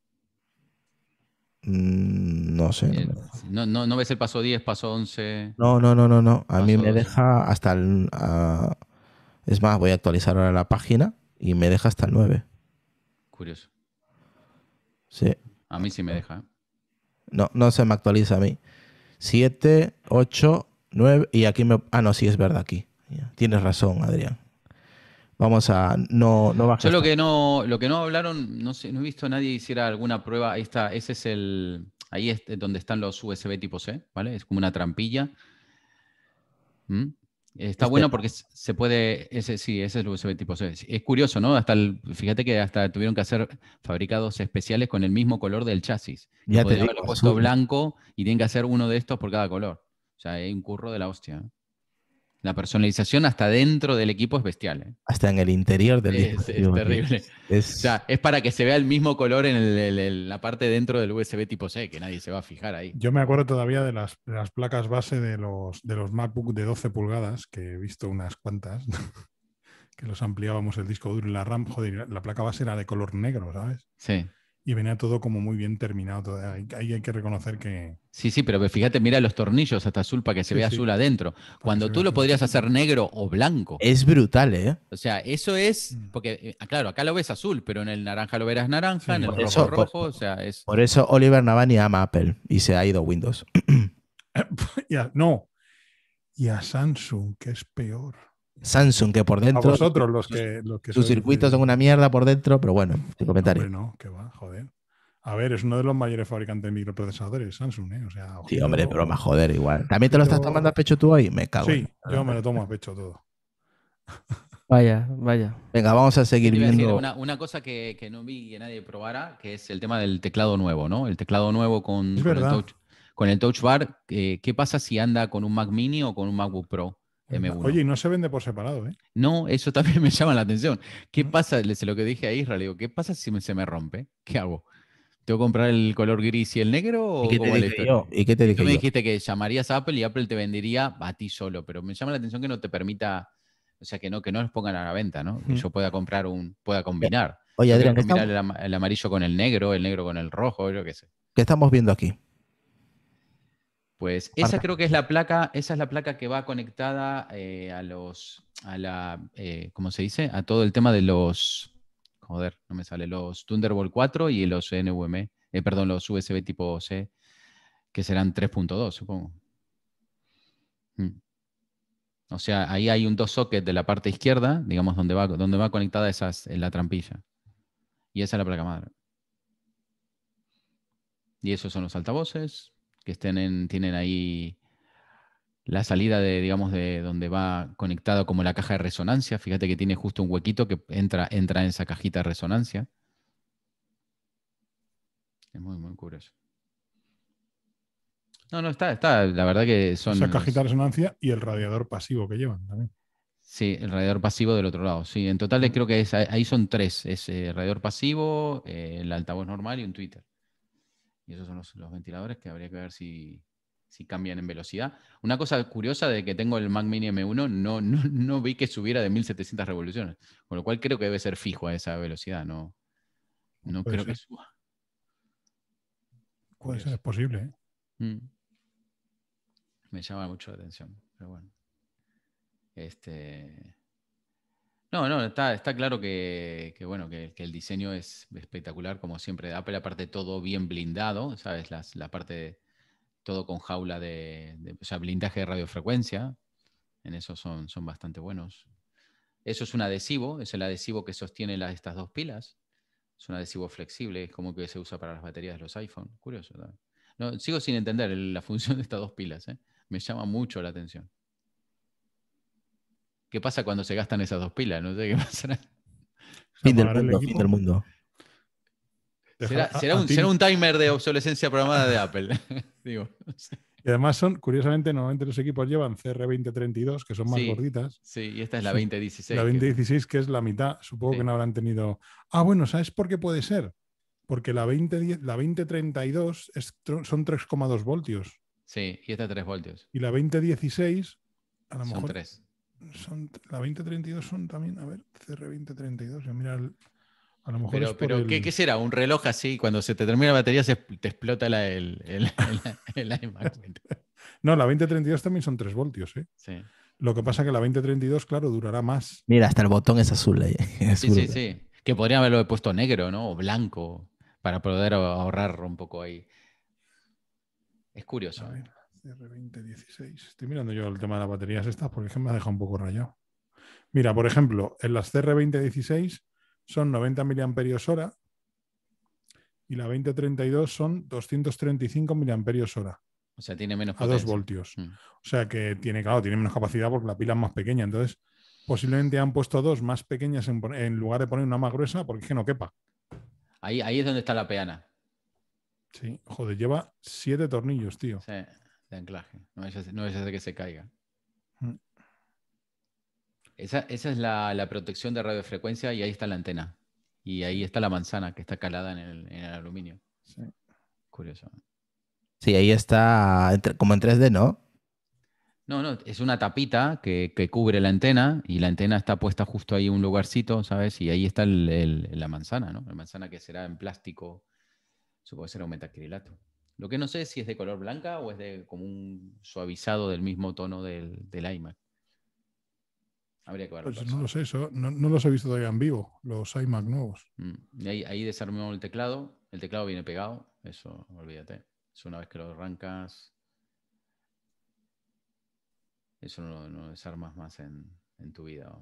Speaker 3: Mm, no sé. Eh,
Speaker 2: no, no, ves el paso 10, paso 11?
Speaker 3: No, no, no, no. no. A mí me deja hasta el... Ah, es más, voy a actualizar ahora la página y me deja hasta el 9. Curioso. Sí.
Speaker 2: A mí sí me deja. ¿eh?
Speaker 3: No, no se me actualiza a mí. 7, 8, 9 y aquí me... Ah, no, sí, es verdad aquí. Tienes razón, Adrián. Vamos a no, no Yo lo que
Speaker 2: no, lo que no hablaron, no sé, no he visto a nadie hiciera alguna prueba. Ahí está, ese es el. Ahí es donde están los USB tipo C, ¿vale? Es como una trampilla. ¿Mm? Está este bueno porque se puede, ese sí, ese es el USB tipo C. Es curioso, ¿no? Hasta el, fíjate que hasta tuvieron que hacer fabricados especiales con el mismo color del chasis. Ya te digo, puesto blanco y tienen que hacer uno de estos por cada color. O sea, hay un curro de la hostia. ¿eh? La personalización hasta dentro del equipo es bestial. ¿eh?
Speaker 3: Hasta en el interior del equipo. Es, terrible. O sea,
Speaker 2: es para que se vea el mismo color en, la parte dentro del USB tipo C, que nadie se va a fijar ahí.
Speaker 5: Yo me acuerdo todavía de las, placas base de los, de los MacBook de 12 pulgadas, que he visto unas cuantas, *laughs* que los ampliábamos el disco duro y la RAM. Joder, la placa base era de color negro, ¿sabes? Sí y venía todo como muy bien terminado. Ahí hay, que reconocer que.
Speaker 2: Sí, sí, pero fíjate, mira los tornillos hasta azul para que se vea azul adentro. Cuando tú lo podrías hacer negro o blanco.
Speaker 3: Es brutal, ¿eh?
Speaker 2: O sea, eso es. Mm. Porque, eh, ah, claro, acá lo ves azul, pero en el naranja lo verás naranja, en el rojo rojo. Por, o sea, es... por eso
Speaker 3: Oliver Navani ama Apple y se ha ido Windows.
Speaker 5: *coughs* no. Y a Samsung, que es peor.
Speaker 3: Samsung, que por dentro. A vosotros los que. Los sus circuitos son una mierda por dentro, pero bueno, sin ah, comentario.
Speaker 5: no, que va, joder. A ver, es uno de los mayores fabricantes de microprocesadores, Samsung, ¿eh? O sea, sí, hombre, pero broma,
Speaker 3: joder, igual. ¿También te lo estás tomando a pecho tú hoy? Me cago. Sí,
Speaker 5: yo me lo tomo a pecho todo.
Speaker 3: *laughs* Vaya, vaya. Venga, vamos a seguir viendo.
Speaker 2: una, cosa que, no vi que
Speaker 5: nadie probara, que es
Speaker 2: el tema del teclado nuevo, ¿no? El teclado nuevo con, el, touch, Bar. Eh, ¿Qué pasa si anda con un Mac Mini o con un MacBook Pro? Oye,
Speaker 5: y no se vende por separado, ¿eh?
Speaker 2: No, eso también *laughs* me llama la atención. ¿Qué pasa? lo que dije a Israel, digo, ¿qué pasa si se me rompe? ¿Qué hago? ¿Tengo que comprar el color gris y el negro? ¿Y qué te, dije ¿Y qué te Tú me dijiste que llamarías a Apple y Apple te vendería a ti solo, pero me llama la atención que no te permita, o sea, que no, que no los pongan a la venta, ¿no? Que yo pueda comprar un, pueda combinar. Oye, Adrián, el, amarillo con el negro, el negro con el rojo, yo qué sé.
Speaker 3: ¿Qué estamos viendo aquí?
Speaker 2: Pues esa creo que es la placa, esa es la placa que va conectada eh, a los, a la, eh, ¿cómo se dice? A todo el tema de los, joder, no me sale, los Thunderbolt 4 y los NVM, eh, perdón, los USB tipo C, que serán 3.2, supongo. Mm. O sea, ahí hay un dos socket de la parte izquierda, digamos, donde va, donde va conectada esas, en la trampilla. Y esa es la placa madre. Y esos son los altavoces, que estén tienen ahí la salida de, digamos, de donde va conectado como la caja de resonancia. Fíjate que tiene justo un huequito que entra, entra en esa cajita de resonancia. Es muy, muy curioso. No, no, está, está, la verdad que son... Esa cajita de
Speaker 5: resonancia y el radiador pasivo que llevan también. Sí,
Speaker 2: el radiador pasivo del otro lado, sí. En total creo que ahí son tres. Es el eh, radiador pasivo, eh, el altavoz normal y un Twitter. Y esos son los, ventiladores que habría que ver si, cambian en velocidad. Una cosa curiosa de que tengo el Mac Mini M1, *laughs* no, no, vi que subiera de 1700 revoluciones, con lo cual creo que debe ser fijo a esa velocidad, no, no creo que suba.
Speaker 5: es posible. ¿eh? Mm.
Speaker 2: Me llama mucho la atención, pero bueno. Este, no, no, está, está claro que, bueno, que, el diseño es espectacular, como siempre, de Apple, aparte todo bien blindado, ¿sabes? la parte todo con jaula de, blindaje de radiofrecuencia, en eso son, bastante buenos. Eso es un adhesivo, es el adhesivo que sostiene las, estas dos pilas, es un adhesivo flexible, es como que se usa para las baterías de los iPhone, curioso. ¿no? sigo sin entender la *laughs* función de estas dos pilas, ¿eh? me llama mucho la atención. ¿Qué pasa cuando se gastan esas dos pilas? No sé qué *laughs* pasará.
Speaker 3: Fin del mundo, fin del mundo.
Speaker 5: Será, será, un,
Speaker 2: timer de obsolescencia programada de Apple. *laughs* Digo,
Speaker 5: Y además son, curiosamente, normalmente los equipos llevan CR2032, que son más gorditas. Sí, y esta es la 2016. La 2016, que... es la mitad, supongo que no habrán tenido. Ah, bueno, ¿sabes por qué puede ser? Porque la, la 2032 son 3,2 voltios.
Speaker 2: Sí, y esta 3 voltios.
Speaker 5: Y la 2016, a lo son mejor. 3 la 2032 son también, a ver, CR2032, mira, a lo mejor... Pero, ¿qué,
Speaker 2: será? ¿Un reloj así? Cuando se te termina la batería se, te explota la, el, *laughs* iMac.
Speaker 5: *laughs* no, la 2032 también son 3 voltios, ¿eh? Sí. Lo que pasa que la 2032, claro, durará más.
Speaker 3: Mira, hasta el botón es azul eh, ahí. *laughs* sí, sí,
Speaker 5: sí. Que podría haberlo puesto negro, ¿no? O
Speaker 2: blanco, para poder ahorrar un poco ahí. Es curioso. A ¿eh?
Speaker 5: R2016. Estoy mirando yo el tema de las baterías estas porque es que me ha dejado un poco rayado. Mira, por ejemplo, en las CR2016 son 90 mAh y la 2032 son 235 mAh. O sea, tiene menos capacidad. A 2 voltios. Mm. O sea que tiene, claro, tiene menos capacidad porque la pila es más pequeña. Entonces, posiblemente han puesto dos más pequeñas en, lugar de poner una más gruesa porque es que no quepa.
Speaker 2: Ahí, ahí es donde está la peana.
Speaker 5: Sí, joder, lleva siete tornillos, tío. Sí de anclaje. No
Speaker 2: es no que se caiga. Mm. Esa, es la, protección de radiofrecuencia y ahí está la antena. Y ahí está la manzana que está calada en el, aluminio. Curioso.
Speaker 3: Sí, ahí está como en 3D, ¿no?
Speaker 2: No, no, es una tapita que, cubre la antena y la antena está puesta justo ahí en un lugarcito, ¿sabes? Y ahí está la manzana, ¿no? La manzana que será en plástico, supongo que será un metacrilato. Lo que no sé es si es de color blanca o es de como un suavizado del mismo tono del, iMac. Habría que verlo. Pues no lo
Speaker 5: sé, eso, no, los he visto todavía en vivo, los iMac nuevos.
Speaker 2: Mm, ahí, ahí el teclado. El teclado viene pegado, eso olvídate. Es una vez que lo arrancas, eso no, no desarmas más en, tu vida.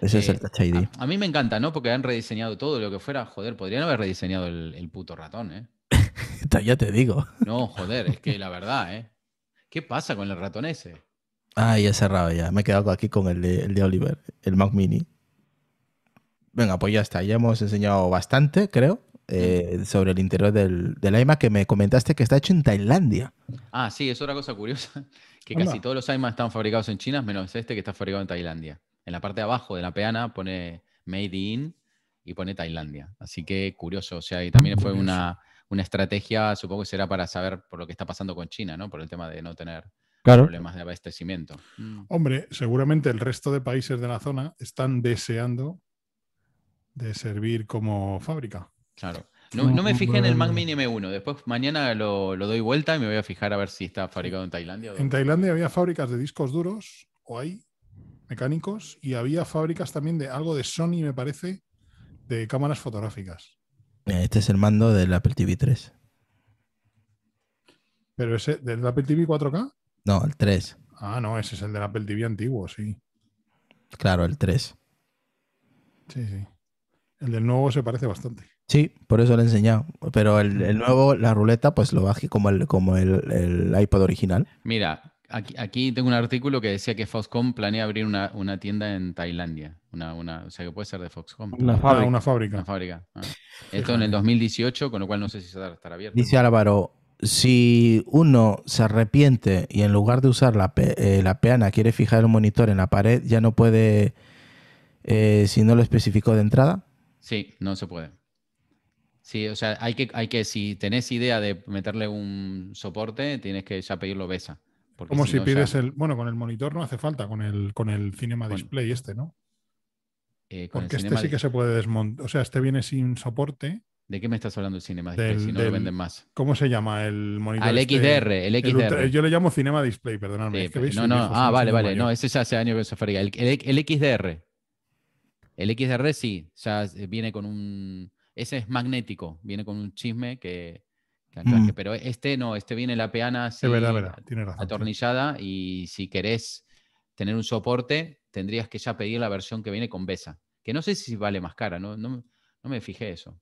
Speaker 3: Ese es el eh, Touch ID.
Speaker 2: A, mí me encanta, ¿no? Porque han rediseñado todo lo que fuera. Joder, podrían haber rediseñado el, el puto ratón, ¿eh?
Speaker 3: *laughs* ya te digo.
Speaker 2: No, joder, es que la verdad, ¿eh? ¿Qué pasa con el ratón ese?
Speaker 3: Ah, ya he cerrado ya. Me he quedado aquí con el de, Oliver, el Mac Mini. Venga, pues ya está. Ya hemos enseñado bastante, creo, eh, sobre el interior del, del que me comentaste que está hecho en Tailandia.
Speaker 2: Ah, sí, es otra cosa curiosa. *laughs* Que casi todos los AIMA están fabricados en China, menos este que está fabricado en Tailandia. En la parte de abajo de la peana pone Made in y pone Tailandia. Así que curioso. O sea, y también fue una una estrategia, supongo que será para saber por lo que está pasando con China, ¿no? Por el tema de no tener problemas de abastecimiento.
Speaker 5: Mm. Hombre, seguramente el resto de países de la zona están deseando de servir como fábrica. Claro.
Speaker 2: No, me fijé en el Mac Mini M1. Después mañana lo, doy vuelta y me voy a fijar a ver si está fabricado en Tailandia. en
Speaker 5: Tailandia había fábricas de discos duros, o hay mecánicos, y había fábricas también de algo de Sony, me parece, de cámaras fotográficas.
Speaker 3: Este es el mando del Apple TV 3.
Speaker 5: ¿Pero ese del Apple TV 4K?
Speaker 3: No, el 3.
Speaker 5: Ah, no, ese es el del Apple TV antiguo, sí.
Speaker 3: Claro, el 3.
Speaker 5: Sí, sí. El del nuevo se parece bastante.
Speaker 3: Sí, por eso lo he enseñado. Pero el, nuevo, la ruleta, pues lo bajé como el, como el, el iPod original.
Speaker 2: Mira, Aquí, tengo un artículo que decía que Foxconn planea abrir una, tienda en Tailandia. Una, o sea, que puede ser de Foxconn. Una fábrica. una fábrica. Ah. Esto en el 2018, con lo cual no sé si se estará abierto. Dice
Speaker 3: Álvaro, si uno se arrepiente y en lugar de usar la, eh, peana quiere fijar el monitor en la pared, ya no puede, eh, si no lo especificó de entrada.
Speaker 2: Sí, no se puede. Sí, o sea, hay que, hay que, si tenés idea de meterle un soporte, tienes que ya pedirlo besa.
Speaker 5: Como si, pides el. Bueno, con el monitor no hace falta, con el, con el Cinema Display este, ¿no? Eh, porque este sí que se puede desmontar. O sea, este viene sin soporte. ¿De
Speaker 2: qué me estás hablando el Cinema Display? si no lo venden más.
Speaker 5: ¿cómo se llama el monitor? Este? XDR, el XDR. El yo le llamo Cinema Display, perdonadme. no, no, ah, vale, vale. No, ese
Speaker 2: ya hace años que se faría. El, el, XDR. El XDR sí, ya viene con un. Ese es magnético, viene con un chisme que Mm. Pero este no, este viene la peana atornillada y si querés tener un soporte, tendrías que ya pedir la versión que viene con Besa, que no sé si vale más cara, no, me fijé eso.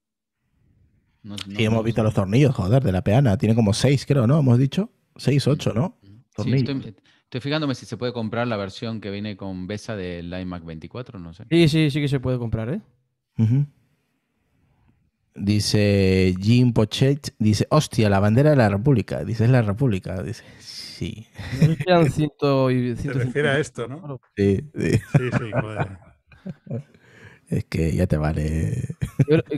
Speaker 2: y hemos visto
Speaker 3: los tornillos, joder, de la peana. Tiene como seis, creo, ¿no? Hemos dicho. Seis, ocho, ¿no? Sí,
Speaker 2: estoy, fijándome si se puede comprar la versión que viene con Besa del iMac 24, no sé.
Speaker 4: Sí, sí, sí que se puede comprar, ¿eh?
Speaker 3: Dice Jim Pochet, dice, hostia, la bandera de la República. Dice, es la República. Dice, sí.
Speaker 4: a esto, ¿no? Sí, sí. sí, *laughs*
Speaker 3: Es que ya te vale.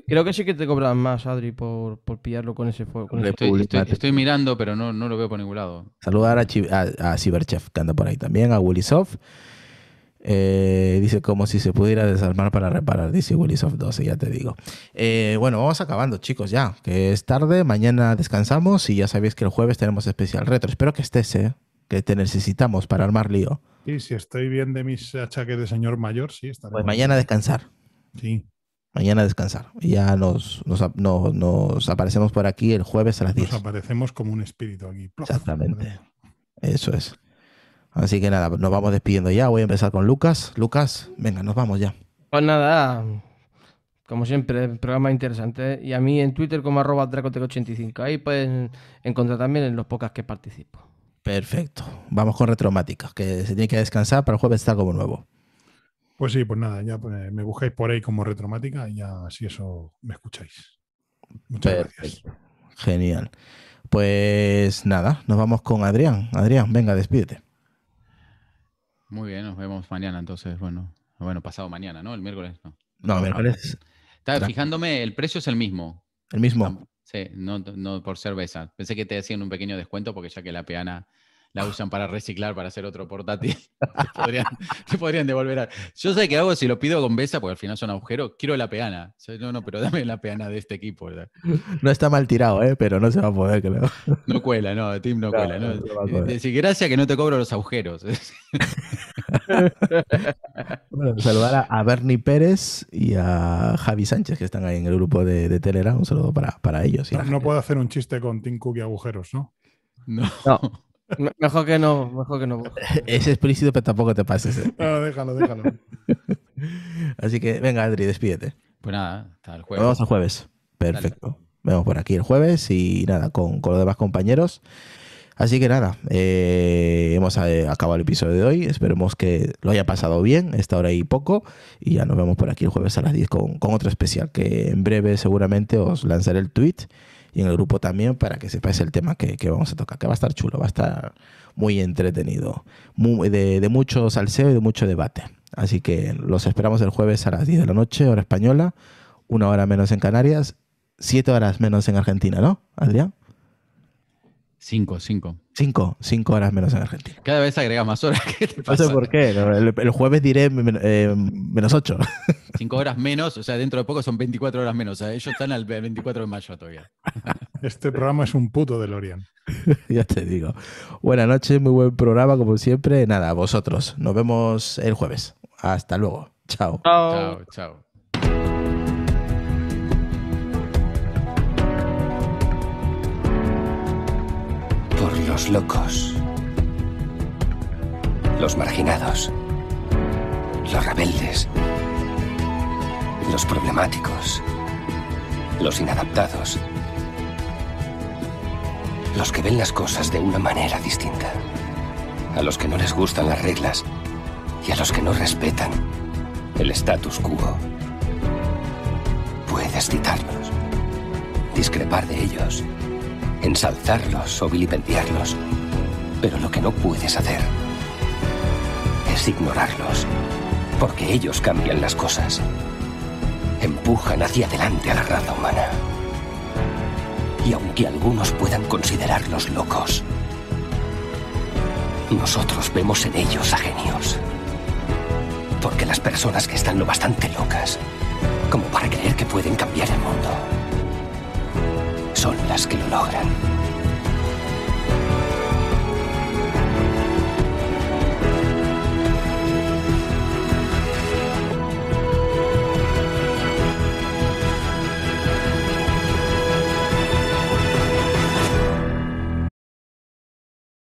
Speaker 4: creo que sí que te cobran más, Adri, por, por pillarlo con ese fuego. te estoy,
Speaker 2: mirando, pero no, no lo veo por ningún lado.
Speaker 3: Saludar a, que anda por ahí también, a Willy eh, dice, como si se pudiera desarmar para reparar, dice of 12, ya te digo. Eh, bueno, vamos acabando, chicos, ya, que es tarde, mañana descansamos y ya sabéis que el jueves tenemos especial retro. Espero que estés, eh, que te necesitamos para armar lío.
Speaker 5: Sí, si estoy bien de mis achaques de señor mayor, sí, está Pues mañana
Speaker 3: descansar. Sí. Mañana descansar. Ya nos, nos, nos, aparecemos por aquí el jueves a las 10. Nos
Speaker 5: aparecemos como un espíritu aquí. Exactamente.
Speaker 3: Eso es. Así que nada, nos vamos despidiendo ya. Voy a empezar con Lucas. Lucas, venga, nos vamos ya.
Speaker 4: Pues nada, como siempre, programa interesante. Y a mí en Twitter como arroba dracotec85. Ahí pueden encontrar también en los pocas que participo.
Speaker 3: Perfecto. Vamos con Retromática que se tiene que descansar para el jueves estar como nuevo.
Speaker 5: Pues sí, pues nada, ya pues, eh, me buscáis por ahí como retromática y ya así eso me escucháis.
Speaker 3: Muchas gracias. Genial. Pues nada, nos vamos con Adrián. Adrián, venga, despídete.
Speaker 2: Muy bien, nos vemos mañana entonces, bueno. Bueno, pasado mañana, ¿no? El miércoles no.
Speaker 3: No, el miércoles.
Speaker 2: fijándome, el precio es el mismo. El mismo. Sí, no, no por cerveza. Pensé que te hacían un pequeño descuento porque ya que la peana la usan para reciclar, para hacer otro portátil. *laughs* se podrían, devolver. Yo sé que hago si lo pido con besa, porque al final son agujeros, quiero la peana. no, no, pero dame la peana de este equipo.
Speaker 3: No está mal tirado, ¿eh? pero no se va a poder,
Speaker 2: No cuela, no, Tim no, cuela. No. Eh, eh, gracias que no te cobro los agujeros. *laughs* saludar
Speaker 3: a, Bernie Pérez y a Javi Sánchez, que están ahí en el grupo de, de Un saludo para, para ellos. no,
Speaker 5: puedo hacer un chiste con Tim Cook y agujeros, ¿no? no. *laughs* mejor que no, mejor que no. Pues. *laughs*
Speaker 3: Es explícito, pero tampoco te pases. ¿eh? No, déjalo, déjalo. *laughs* Así que venga, Adri, despídete. Pues nada, hasta el jueves. Vamos al jueves. Perfecto. Vemos por aquí el jueves y nada, con, los demás compañeros. Así que nada, eh, hemos eh, acabado el episodio de hoy. Esperemos que lo haya pasado bien, esta hora y poco. Y ya nos vemos por aquí el jueves a las 10 con, con otro especial que en breve seguramente os lanzaré el tweet y en el grupo también para que sepáis el tema que, vamos a tocar, que va a estar chulo, va a estar muy entretenido, de, de, mucho salseo y de mucho debate. Así que los esperamos el jueves a las 10 de la noche, hora española, una hora menos en Canarias, siete horas menos en Argentina, ¿no, Adrián? Cinco, cinco. Cinco, cinco horas menos en Argentina.
Speaker 2: Cada vez agrega más horas. *laughs* ¿Qué No sé por
Speaker 3: qué. El, jueves diré eh, menos ocho.
Speaker 2: *laughs* Cinco horas menos, o sea, dentro de poco son 24 horas menos. O ellos están al 24 de mayo
Speaker 5: todavía. *laughs* Este programa es un puto de Lorian
Speaker 3: ya te digo. Buenas noches, muy buen programa, como siempre. Nada, vosotros. Nos vemos el jueves. Hasta luego.
Speaker 1: Chao. Chao, chao. los locos, los marginados, los rebeldes, los problemáticos, los inadaptados, los que ven las cosas de una manera distinta, a los que no les gustan las reglas y a los que no respetan el status quo. Puedes citarlos, discrepar de ellos ensalzarlos o vilipendiarlos. Pero lo que no puedes hacer es ignorarlos, porque ellos cambian las cosas. Empujan hacia adelante a la raza humana. Y aunque algunos puedan considerarlos locos, nosotros vemos en ellos a genios. Porque las personas que están lo bastante locas, como para creer que pueden cambiar el mundo, son las que lo logran.